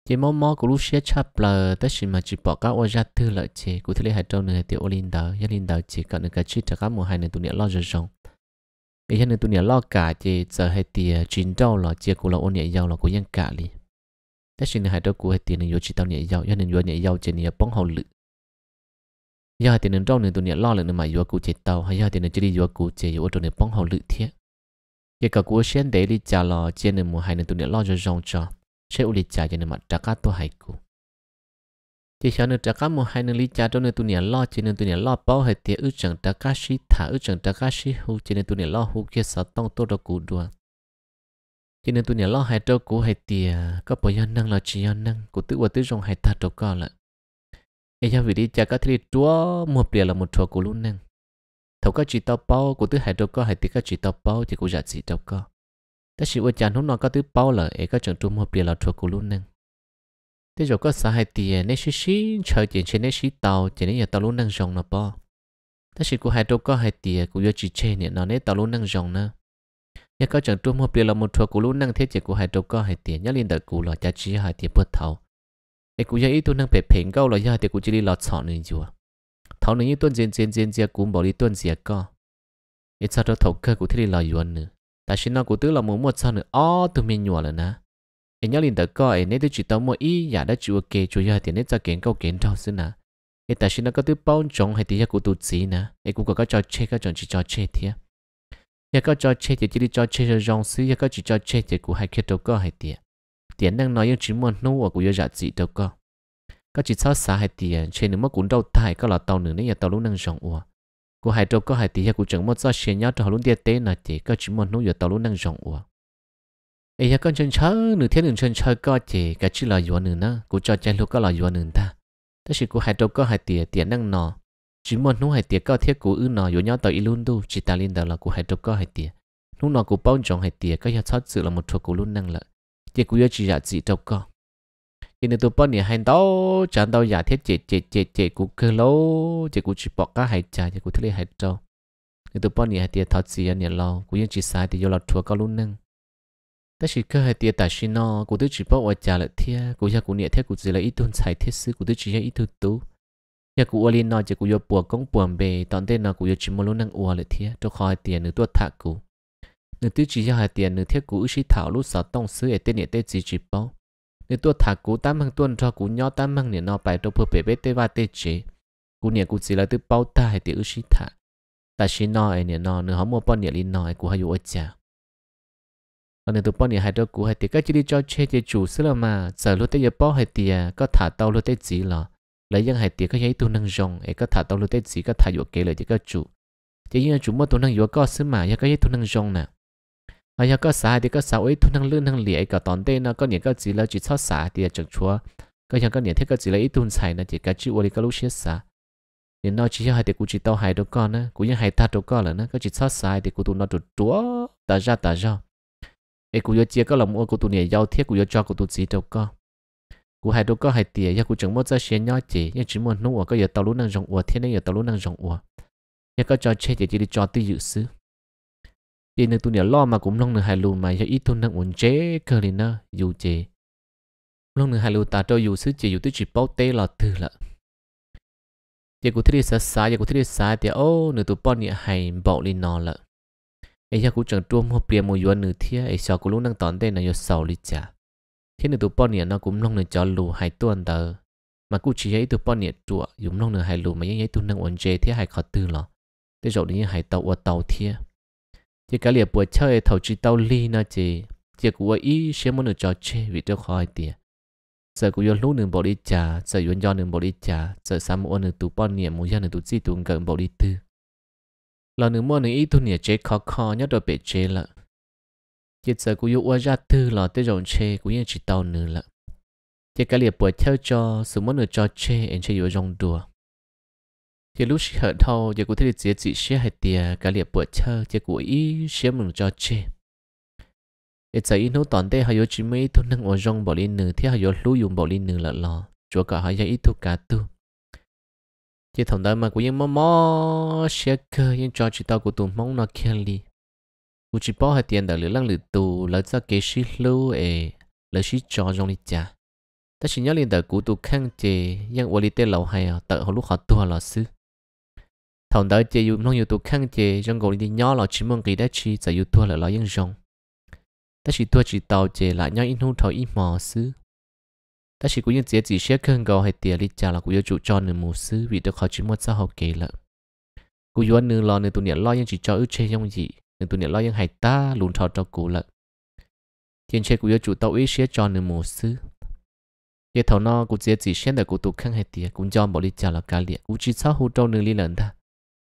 chỉ mò mò của lúc xe chắp lờ tất nhiên mà chỉ bỏ các ô ra thư lợi chế cụ thể hai trong nửa tiệt ô linh đờ gia linh đờ chỉ cần nửa cái cho các mùa hai nửa tụ niệm lo rồi rộng bây giờ nửa tụ niệm lo cả chỉ giờ hay tiệt chín trâu lò chỉ của lo ô niệm giàu lò của nhân cả đi. tất nhiên hai trâu của hay tiệt nửa yếu chỉ tao niệm giàu gia nửa yếu niệm giàu chỉ nửa bóng hậu lự. giờ hai tiệt nửa trong nửa tụ niệm lo lửa nửa mà yếu cụ chỉ tao hay giờ tiệt nửa chỉ đi yếu cụ chỉ yếu trâu nửa bóng hậu lự thiệt giờ cả cú xem để đi trả lo trên nền mùa hai nền tụi nữa lo cho rong cho sẽ uli trả trên nền mặt trả cá tôi hai cú chỉ sau nền trả cá mùa hai nền lý trả trong nền tụi nữa lo trên nền tụi nữa lo bao hết thì ước chẳng trả cá sĩ thả ước chẳng trả cá sĩ hú trên nền tụi nữa lo hú kia sáu tông tôi đâu cú đua cho nên tụi nhà lo hai trâu cũ hai tìa có bỏ dân năng là chỉ dân năng của tự và tự rong hai thà trâu co lại ai cho vì đi cha các thì chúa một bìa là một trâu cũ luôn năng thầu có chỉ tao bao của tứ hải đâu có hải tí có chỉ tao bao thì cũng giả chỉ đâu có ta chỉ uất chán hôm nọ có tứ bao là ấy có chẳng trung hợp bìa là thuộc của luôn nè thế rồi có xã hai tí nên xí xí chờ chuyện trên nên xí tàu trên nên nhà tàu luôn năng rồng nó bao ta chỉ của hải đâu có hai tí của do chỉ chê nè nó nên tàu luôn năng rồng nè nhà có chẳng trung hợp bìa là một thuộc của luôn năng thế chỉ của hải đâu có hai tí nhớ liên đời của là cha chỉ hai tí bớt thầu ấy của do ít tu năng bẹp phèn câu là do hải tí chỉ đi lọt sọ nên chưa thảo nữ như tuân diện diện diện diện cũng bỏ đi tuân diện co ít sao đó thầu cơ của thế là yuan nữa ta xin nó của tứ là muốn một sao nữa ó tụi mình nhua rồi nè em nhớ liền tới co em nên tôi chỉ tao mua ý giả đã chịu kê chủ yếu thì nên cho kiến câu kiến đâu xin nè em ta xin nó có tứ bao trống hay tí giá của tụi gì nè em cũng có cái trò chơi cái trò chỉ trò chơi thiệt giờ có trò chơi thì chỉ đi trò chơi rồi rong xí giờ có chỉ trò chơi thì của hai kia đâu có hay tiền, tiền đang nói những chuyện muốn nô của giờ giả gì đâu có có chỉ sao xa hai tiền trên nếu mất cũng đâu thải có là tàu nữa nên nhà tàu lúc năng rộng ủa cô hai đâu có hai tiền cô chẳng mất do xe nhau cho họ luôn tiệt tế là chỉ có chỉ một nút giờ tàu lúc năng rộng ủa ấy hay con chân chớ nửa thiên nửa chân chớ có chỉ cái chỉ là dùa nửa nữa cô cho chân lúc có là dùa nửa ta tất nhiên cô hai đâu có hai tiền tiền năng nọ chỉ một nút hai tiền có thiết cô ư nọ dùa nhau tàu luôn tu chỉ ta lên đó là cô hai đâu có hai tiền lúc nọ cô bao chọn hai tiền có nhà thoát sự là một thuộc cô luôn năng lợi chỉ cô chỉ là chỉ đâu có khi nên tụi bọn này hành tao chẳng tao giả thiết chết chết chết chết cũng cứ lâu chết cũng chỉ bỏ cả hai cha chết cũng thứ hai trâu nên tôi bảo nhỉ hai tiệt thoát gì anh nhà lo cũng yên chỉ sai thì do là thua cao luôn nâng ta chỉ cơ hai tiệt tại xin nó cũng thứ chỉ bỏ ở trả lại thia cũng giờ cũng nhỉ thiết cũng chỉ là ít tuần xài thiết sư cũng thứ chỉ là ít tuần nhà giờ ở lên nó chỉ cũng do bỏ công bỏ bề tận tên nó cũng do chỉ một luôn nâng uo lại thia cho khỏi tiền nửa tuột thạc cũng nửa thứ chỉ cho hai tiền nữa thiết cũng ít thảo lúc sáu tông sư ở tên nhẹ tên chỉ chỉ bao nếu tôi thả cú tám hàng tuần cho cú nhỏ tám hàng niệm nó bài đâu phải bể bể tê ba tê chế cú niệm cú chỉ là từ bao ta hay từ ước thả ta chỉ nó ấy niệm nó nửa họ mua bao niệm linh nó ấy cú hay dụ chả còn nếu tụi bao niệm hay cho cú hay thì các chỉ đi cho che chế chủ xí là mà giờ lúc tới giờ bao hay thì có thả tàu lúc tới gì lò lấy dân hay thì có giấy tu năng rong ấy có thả tàu lúc tới gì có thả dụ kế lại thì các chủ chỉ như chủ mua tu năng dụ có xí mà có giấy tu năng rong nè mà giờ có xã thì có xã ấy thu năng lương năng lệ cả tòn đây nó có những cái gì là chỉ cho xã thì chẳng chúa có những cái những thế cái gì là ít tuân sai, nó chỉ cái chữ ôi cái lúc chết xã nên nó chỉ cho hai thì cũng chỉ tao hai đứa con á cũng như hai ta đứa con là nó có chỉ cho xã thì cũng tụi nó tụi chúa ta ra ta ra ấy cũng do chia có lòng ô của tụi này giao thiết cũng do cho của tụi gì đâu con cú hai đứa có hai tiền, giờ cú chẳng muốn ra xuyên nhau chỉ, nhưng chỉ muốn nô ở giờ tàu lũ năng rộng ủa, thế nên giờ tàu lú năng rộng ủa, giờ có cho chơi thì chỉ đi cho tư dự sứ đi nơi tôi nhớ lo mà cũng long nửa hai lu mà cho ít tôi nâng uốn chế cơ lên nó dù chế long nửa hai lu ta cho dù sứ chế dù tôi chỉ bao tê là từ lợ, giờ cũng thấy sợ sợ giờ cũng thấy sợ thì ô nửa tôi bao nhiêu hay bảo lên nó lợ, ấy giờ cũng chẳng trôm hoa bìa mua yuan nửa thia ấy sợ cũng lúc nâng tón đây là do sầu lịch trả thế nửa tôi bao nhiêu nó cũng long nửa cho lu hai tuần tờ mà cũng chỉ ấy tôi bao nhiêu chùa dùng long nửa hai lu mà những ấy tôi nâng uốn chế thế hai khó tư là thế rồi đến hai tàu ở tàu thia chỉ cái liệp buổi chơi thầu chỉ tao li na chỉ chỉ của ý sẽ muốn được trò chơi vì tôi khỏi tiền sợ cũng yêu lúc nương bộ đi trả sợ yêu do nương bộ đi trả sợ sắm muốn nương tụ bao niệm mua nương tụ gì tụ gần bộ đi tư là nương muốn nương ý tụ niệm chế khó khó nhất rồi bị chế lợ chỉ sợ cũng yêu ra tư là tới dòng chơi cũng như chỉ tao nương lợ chỉ cái liệp buổi chơi cho sự muốn được trò chơi anh chơi yêu dòng đùa giờ lúc hở thâu giờ cũng thấy được dễ chị sẽ hay tiền cả liệp bữa chơi giờ cũng ý sẽ mừng cho chị. để giờ ý nấu toàn thế hay giờ chỉ mấy thôn năng ở trong bảo lên nửa thế hay giờ lũ dùng bỏ lên nửa là lò chúa cả hay giờ ít thu cả tu giờ thằng đó mà cũng yên mò mò sẽ cơ yên cho chị tao của tụi mong nó khen li cũng chỉ bảo hai tiền đã lửa lăng lửa tu, lỡ ra cái sĩ lưu ê lỡ sĩ cho trong đi chả ta chỉ nhớ liền đời của tụi khang chê nhưng ở đây tên lầu hay ở à, tợ họ lúc họ tua lò sư thằng đó chơi dùng nông yêu tụ khăn chơi trong gỗ đi nhỏ là chỉ muốn kỳ đã chi giờ yêu thua là lo yên rong ta chỉ tua chỉ tàu chơi lại nhau in hôn thầu ít mò xứ ta chỉ cũng những chế chỉ sẽ khăn gò hay tiền đi trả là cũng yêu chủ cho nửa mù xứ vì được khó chỉ muốn sao học kỳ lợ cũng yêu nửa lo nửa tụ niệm lo yên chỉ cho ước chơi trong gì nửa tụ niệm lo yên hay ta luôn thọ cho cụ lợ tiền chơi cũng yêu chủ tàu ít sẽ cho nửa mù xứ cái thầu nó cũng chế chỉ sẽ được cũng tụ khăn hay tiền cũng cho bỏ đi trả là cả liền cũng chỉ sao hỗ trâu nửa lý lần ta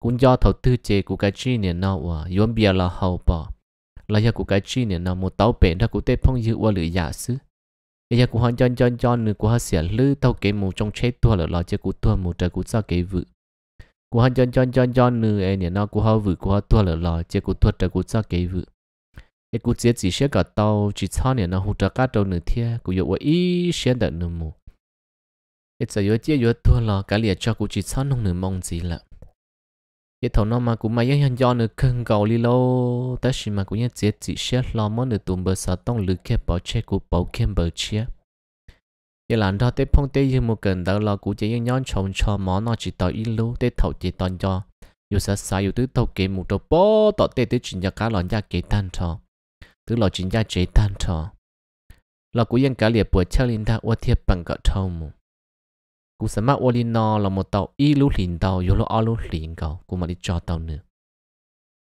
cũng do thầu tư chế của cái chi này nó và yếm bia là hậu bỏ là do của cái chi này nó một tàu bể đó của tết phong dự qua lưỡi giả sứ bây giờ của hoàn chọn chọn chọn nữa của họ sẽ lư tàu kế một trong chế tua là lo chế của tua một trời của sao kế vự của hoàn chọn chọn chọn chọn nữa này nó của họ vự của họ tua là lo chế của tua trời của sao kế vự cái cụ chết chỉ sẽ cả tàu chỉ sao này nó hụt ra cá trâu nữa thia của yêu ý sẽ được nữa mù ấy giờ yêu chế yêu tua là cái liệt cho của chỉ sao nông nữa mong gì lận ye thầu nó mà cũng mà yên do nữa cần cầu li lô ta chỉ mà cũng yên chết chỉ xét lo món nữa tụm bờ sợ tông lử kẹp bảo che của bảo kẹp bờ che ye làm đó tết phong tết yên một cần đó lo cũng chỉ yên nhon chồng cho món nó chỉ tao in lú tết thầu chỉ toàn cho yêu sa sa yêu tứ thầu kế một đầu bó tọt tết tết chỉ nhà cá lòn nhà kế tan cho tứ lò chỉ nhà chế tan cho lo cũng yên cá liệp bữa chơi linh đa ô thiệp bằng cả thầu cú sớm mắt oli no là một tàu y lú lìn tàu yếu lo lú lìn cầu cú mà đi cho tàu nữa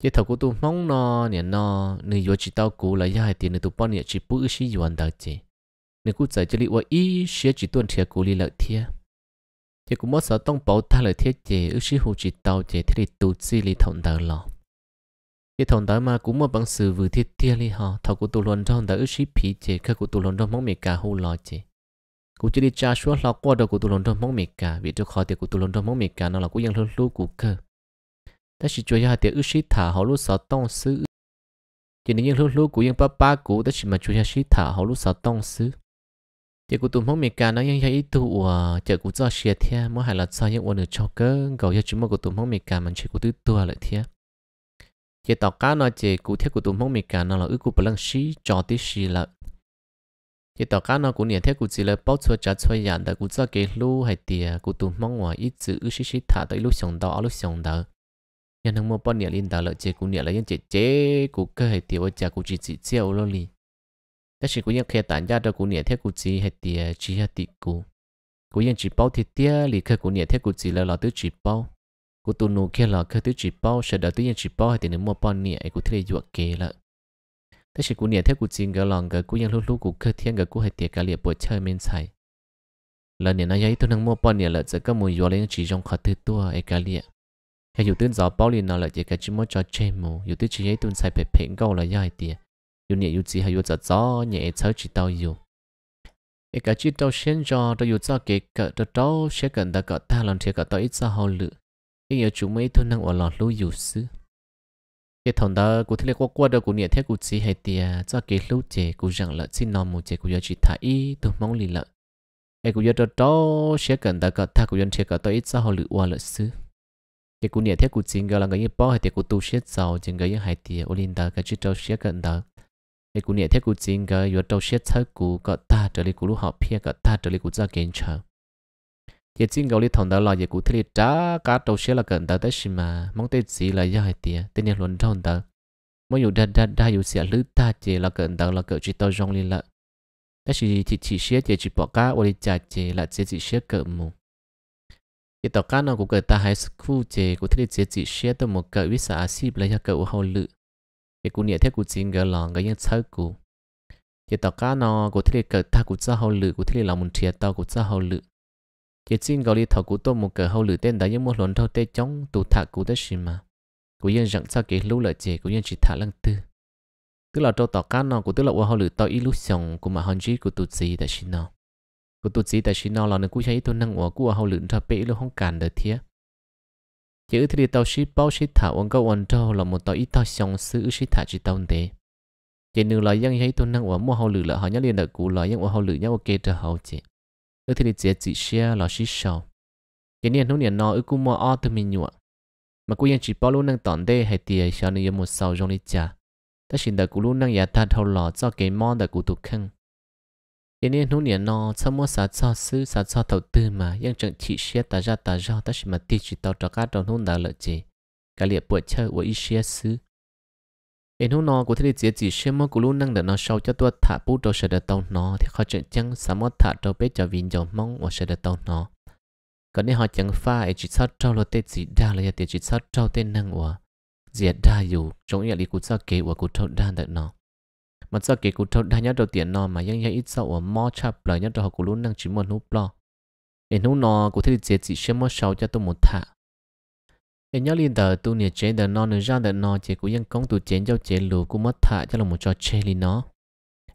chế thầu cú tu mong no nè no nè yếu chỉ tàu cú là ya hai tiền nè tu bao nè chỉ bự xí yuan tàu chế nè cú giải chỉ li wa y xí chỉ tuân thiệt cú li lợi thiệt chế cú mất sợ tông bảo ta lợi thiệt chứ, ước xí hồ chỉ tàu chế thì tu chỉ li thòng tàu lo. chế thòng tàu mà cú mất bằng sự vừa thiết thiệt li họ thầu cú tu luôn trong tàu ước xí phí chứ, khơ cú tu luôn trong mong mẹ cả hồ lo chứ cú chỉ đi cha xóa lo qua đầu cú tu lồn trong mong mì cả vì tôi khỏi thì cú tu lồn trong mong mì cả nó là cú vẫn luôn luôn cú cơ ta chỉ chơi hai tiếng ước sĩ thả họ luôn sáu tông sư chỉ nên vẫn luôn luôn cú vẫn ba ba cú ta chỉ mà chơi hai sĩ thả họ luôn sáu tông sư chỉ cú tu mong mì cả nó vẫn hay ít tu à chợ cú cho xe thia mỗi hai là sao những uốn được cho cơ gầu cho chúng mà cú tu mong mì cả mình chỉ cú tư tua lại thia chỉ tao cá nó chỉ cú thiết cú tu mong mì cả nó là ước cú bận sĩ cho tới sĩ là thì tàu cá nó cũng nhận thấy cũng chỉ là bao chua chả chua yàn đó cũng cho cái lũ hay tiề cũng tụm mong ngoài ít chữ ít xí xí thả tới lũ sống đó lũ sống đó nhưng hàng mua bao nhiêu linh đó lợi chế cũng nhận là nhân chế chế cũng cơ hay tiề ở chả cũng chỉ chỉ chiều lo li tất nhiên cũng nhận khi tản ra đó cũng nhận thấy chỉ hay tiề chỉ hay tiề cũng cũng nhận chỉ bao thì tiề lì cơ cũng nhận thấy chỉ là lo chỉ bao cũng tụm nô kia là cơ chỉ bao sẽ đợi tới nhận bao hay tiề nó mua bao nhiêu cũng thấy được kế lợi แต่ฉันกูเนี่ยเท่ากูจริงก็ลองก็กูยังรู้ๆกูเคยเที่ยงก็กูให้เตียกะเหลียบปวดเชยเมนใส่แล้วเนี่ยนายตัวนั่งมัวปอนเนี่ยละจะก็มัวยัวเลยจีจงขอตื้อตัวเอกะเหลียแค่อยู่ตื้นจอเป้าลีนอนละจะกะจิมัวจอเชมูอยู่ตื้นจีไอตุนใส่เป็ดเพ่งก็ละย่ายเตียอยู่เนี่ยอยู่จีให้อยู่จะจ้อเนี่ยเชยจีเตาอยู่เอกะจีเตาเช่นจอตัวอยู่จ้อเกะกะตัวเตาเชื่อกันตะกะท่าลอนเทียกะตัวอีจ้อเฮาลือเอียจู่ไม่ตัวนั่งอ่อนหลอดรู้อยู่ซื้อ cái thằng đó cụ là qua qua đó cụ niệm thế cụ chỉ hay tiề cho cái lũ trẻ cụ rằng là xin nó một trẻ cụ giờ chỉ thả ý tôi mong lì lợ ai cụ giờ đó đó sẽ cần đã có thà cụ dân sẽ cả tôi ít sao họ lựa qua lợ xứ cái cụ niệm thế cụ chỉ gọi là người như bao hay thì cụ tu sẽ giàu chỉ người như hay tiề olinda cái chữ đó sẽ cần đó ai cụ niệm thế cụ chỉ gọi giờ đó sẽ thấy cụ có ta trở lại cụ lúc họ phe có ta trở lại cụ cho kiến chờ giờ xin gấu đi thằng đó là giờ cụ thể trả cả đầu xe là gần tới tới xí mà mong tới gì là do hai tiền tên nhà luôn thằng đó mỗi dù đa đa đa dù xe lứa ta chỉ là gần đó là cậu chỉ tao rong liền lợ ta chỉ chỉ chỉ xe chỉ chỉ bỏ cá ô đi trả chỉ là chỉ chỉ xe cỡ mù giờ tao cá nào cũng cỡ ta hay khu chỉ cụ thể chỉ chỉ xe tôi một cỡ với xã ship là do cỡ hậu lự giờ cụ nhẹ thế cụ xin gấu lòng người những chơi cụ giờ tao cá nào cụ thể cỡ ta cụ chơi hậu lự cụ thể là một thiệt tao cụ chơi hậu lự chỉ xin gọi đi thầu cụ tôi một cờ hậu lử tên đã những một lần thâu tê chống tụ thả cụ tới xin mà cụ yên rằng sao kỹ lũ lợi chế cụ yên chỉ thả lăng tư tức là trâu tỏ cá nó cụ tức là qua hậu lử tôi ít lúc xong cụ mà hòn chí cụ tụ gì tại xì nó cụ tụ gì tại xì nó là nên cụ thấy tôi năng của cụ hậu lử thà bể lúc không cản được thiệt chữ thì tao ship bao ship thả ông câu ông trâu là một tàu ít tàu xong sứ ship thả chỉ tao thế chỉ nửa là dân thấy tôi năng uống mua hậu lử là họ nhớ liền được cụ là dân uống hậu lử nhớ ok cho hậu chế ư thì chị chị xe là xí sầu cái niên hôm niên nọ ư cũng mò o từ mình nhụa mà cô yên chỉ bao luôn năng tòn đê hay tiền sau này một sầu trong đi chả ta xin đợi cũng luôn năng giả thật hầu lò cho cái món đợi cô tụt khăn cái niên hôm niên nọ sau mua sát cho sư sát cho đầu tư mà yên chẳng chị xe ta ra ta ra ta xin mà tiền chỉ tao cho các đồng hôn đã lợi gì, cái liệt buổi chơi của ít xe sư em hôm nọ có thể chỉ chỉ xem mà cô luôn năng để nó sau cho tôi thả bút đồ sẽ được tàu nó thì họ chuyện chẳng sắm mất thả đồ biết cho viên dầu mong và sẽ được tàu nó còn nếu họ chẳng pha ấy chỉ sát trâu là tê chỉ đa là tê chỉ sát trâu tên năng của diệt đa dù trong nhà lý cụ sao kế của cụ trâu đa được nó mà sao kế cụ trâu đa nhất đầu tiền nó mà ít sau ở mò chạp lời nhất đầu họ cụ luôn năng chỉ muốn núp lo em hôm nọ có thể chỉ chỉ xem mà sau cho tôi một thả nên nhớ liên tờ tu nè chế đờ non nữa ra đờ nó chế của dân công tụ chế cho chế lù cũng mất thạ cho là một trò chế lì nó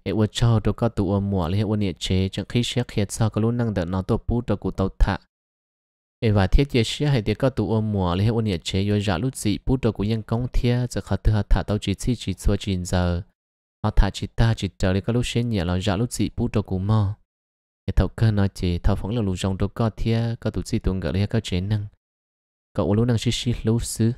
ế ua cho đâu có tụ ua mùa lấy ua nè chế chẳng khi xét khiết sao có lúc năng đờ non tu bú đâu cụ tàu thạ ế và thiết chế xét hay tiết có tụ ua mùa lấy ua nè chế rồi ra lúc dị bú đâu của dân công thiết giờ khó thứ thạ tàu chỉ chi chỉ xua chín giờ họ thả chỉ ta chỉ chờ lấy có lúc xét nhẹ là ra lúc dị bú đâu của mò ế thầu cơ nói chế thầu phóng là lù dòng đâu có thiết có tụ gì tuần gỡ lấy có chế năng cậu luôn đang xí xí lâu xứ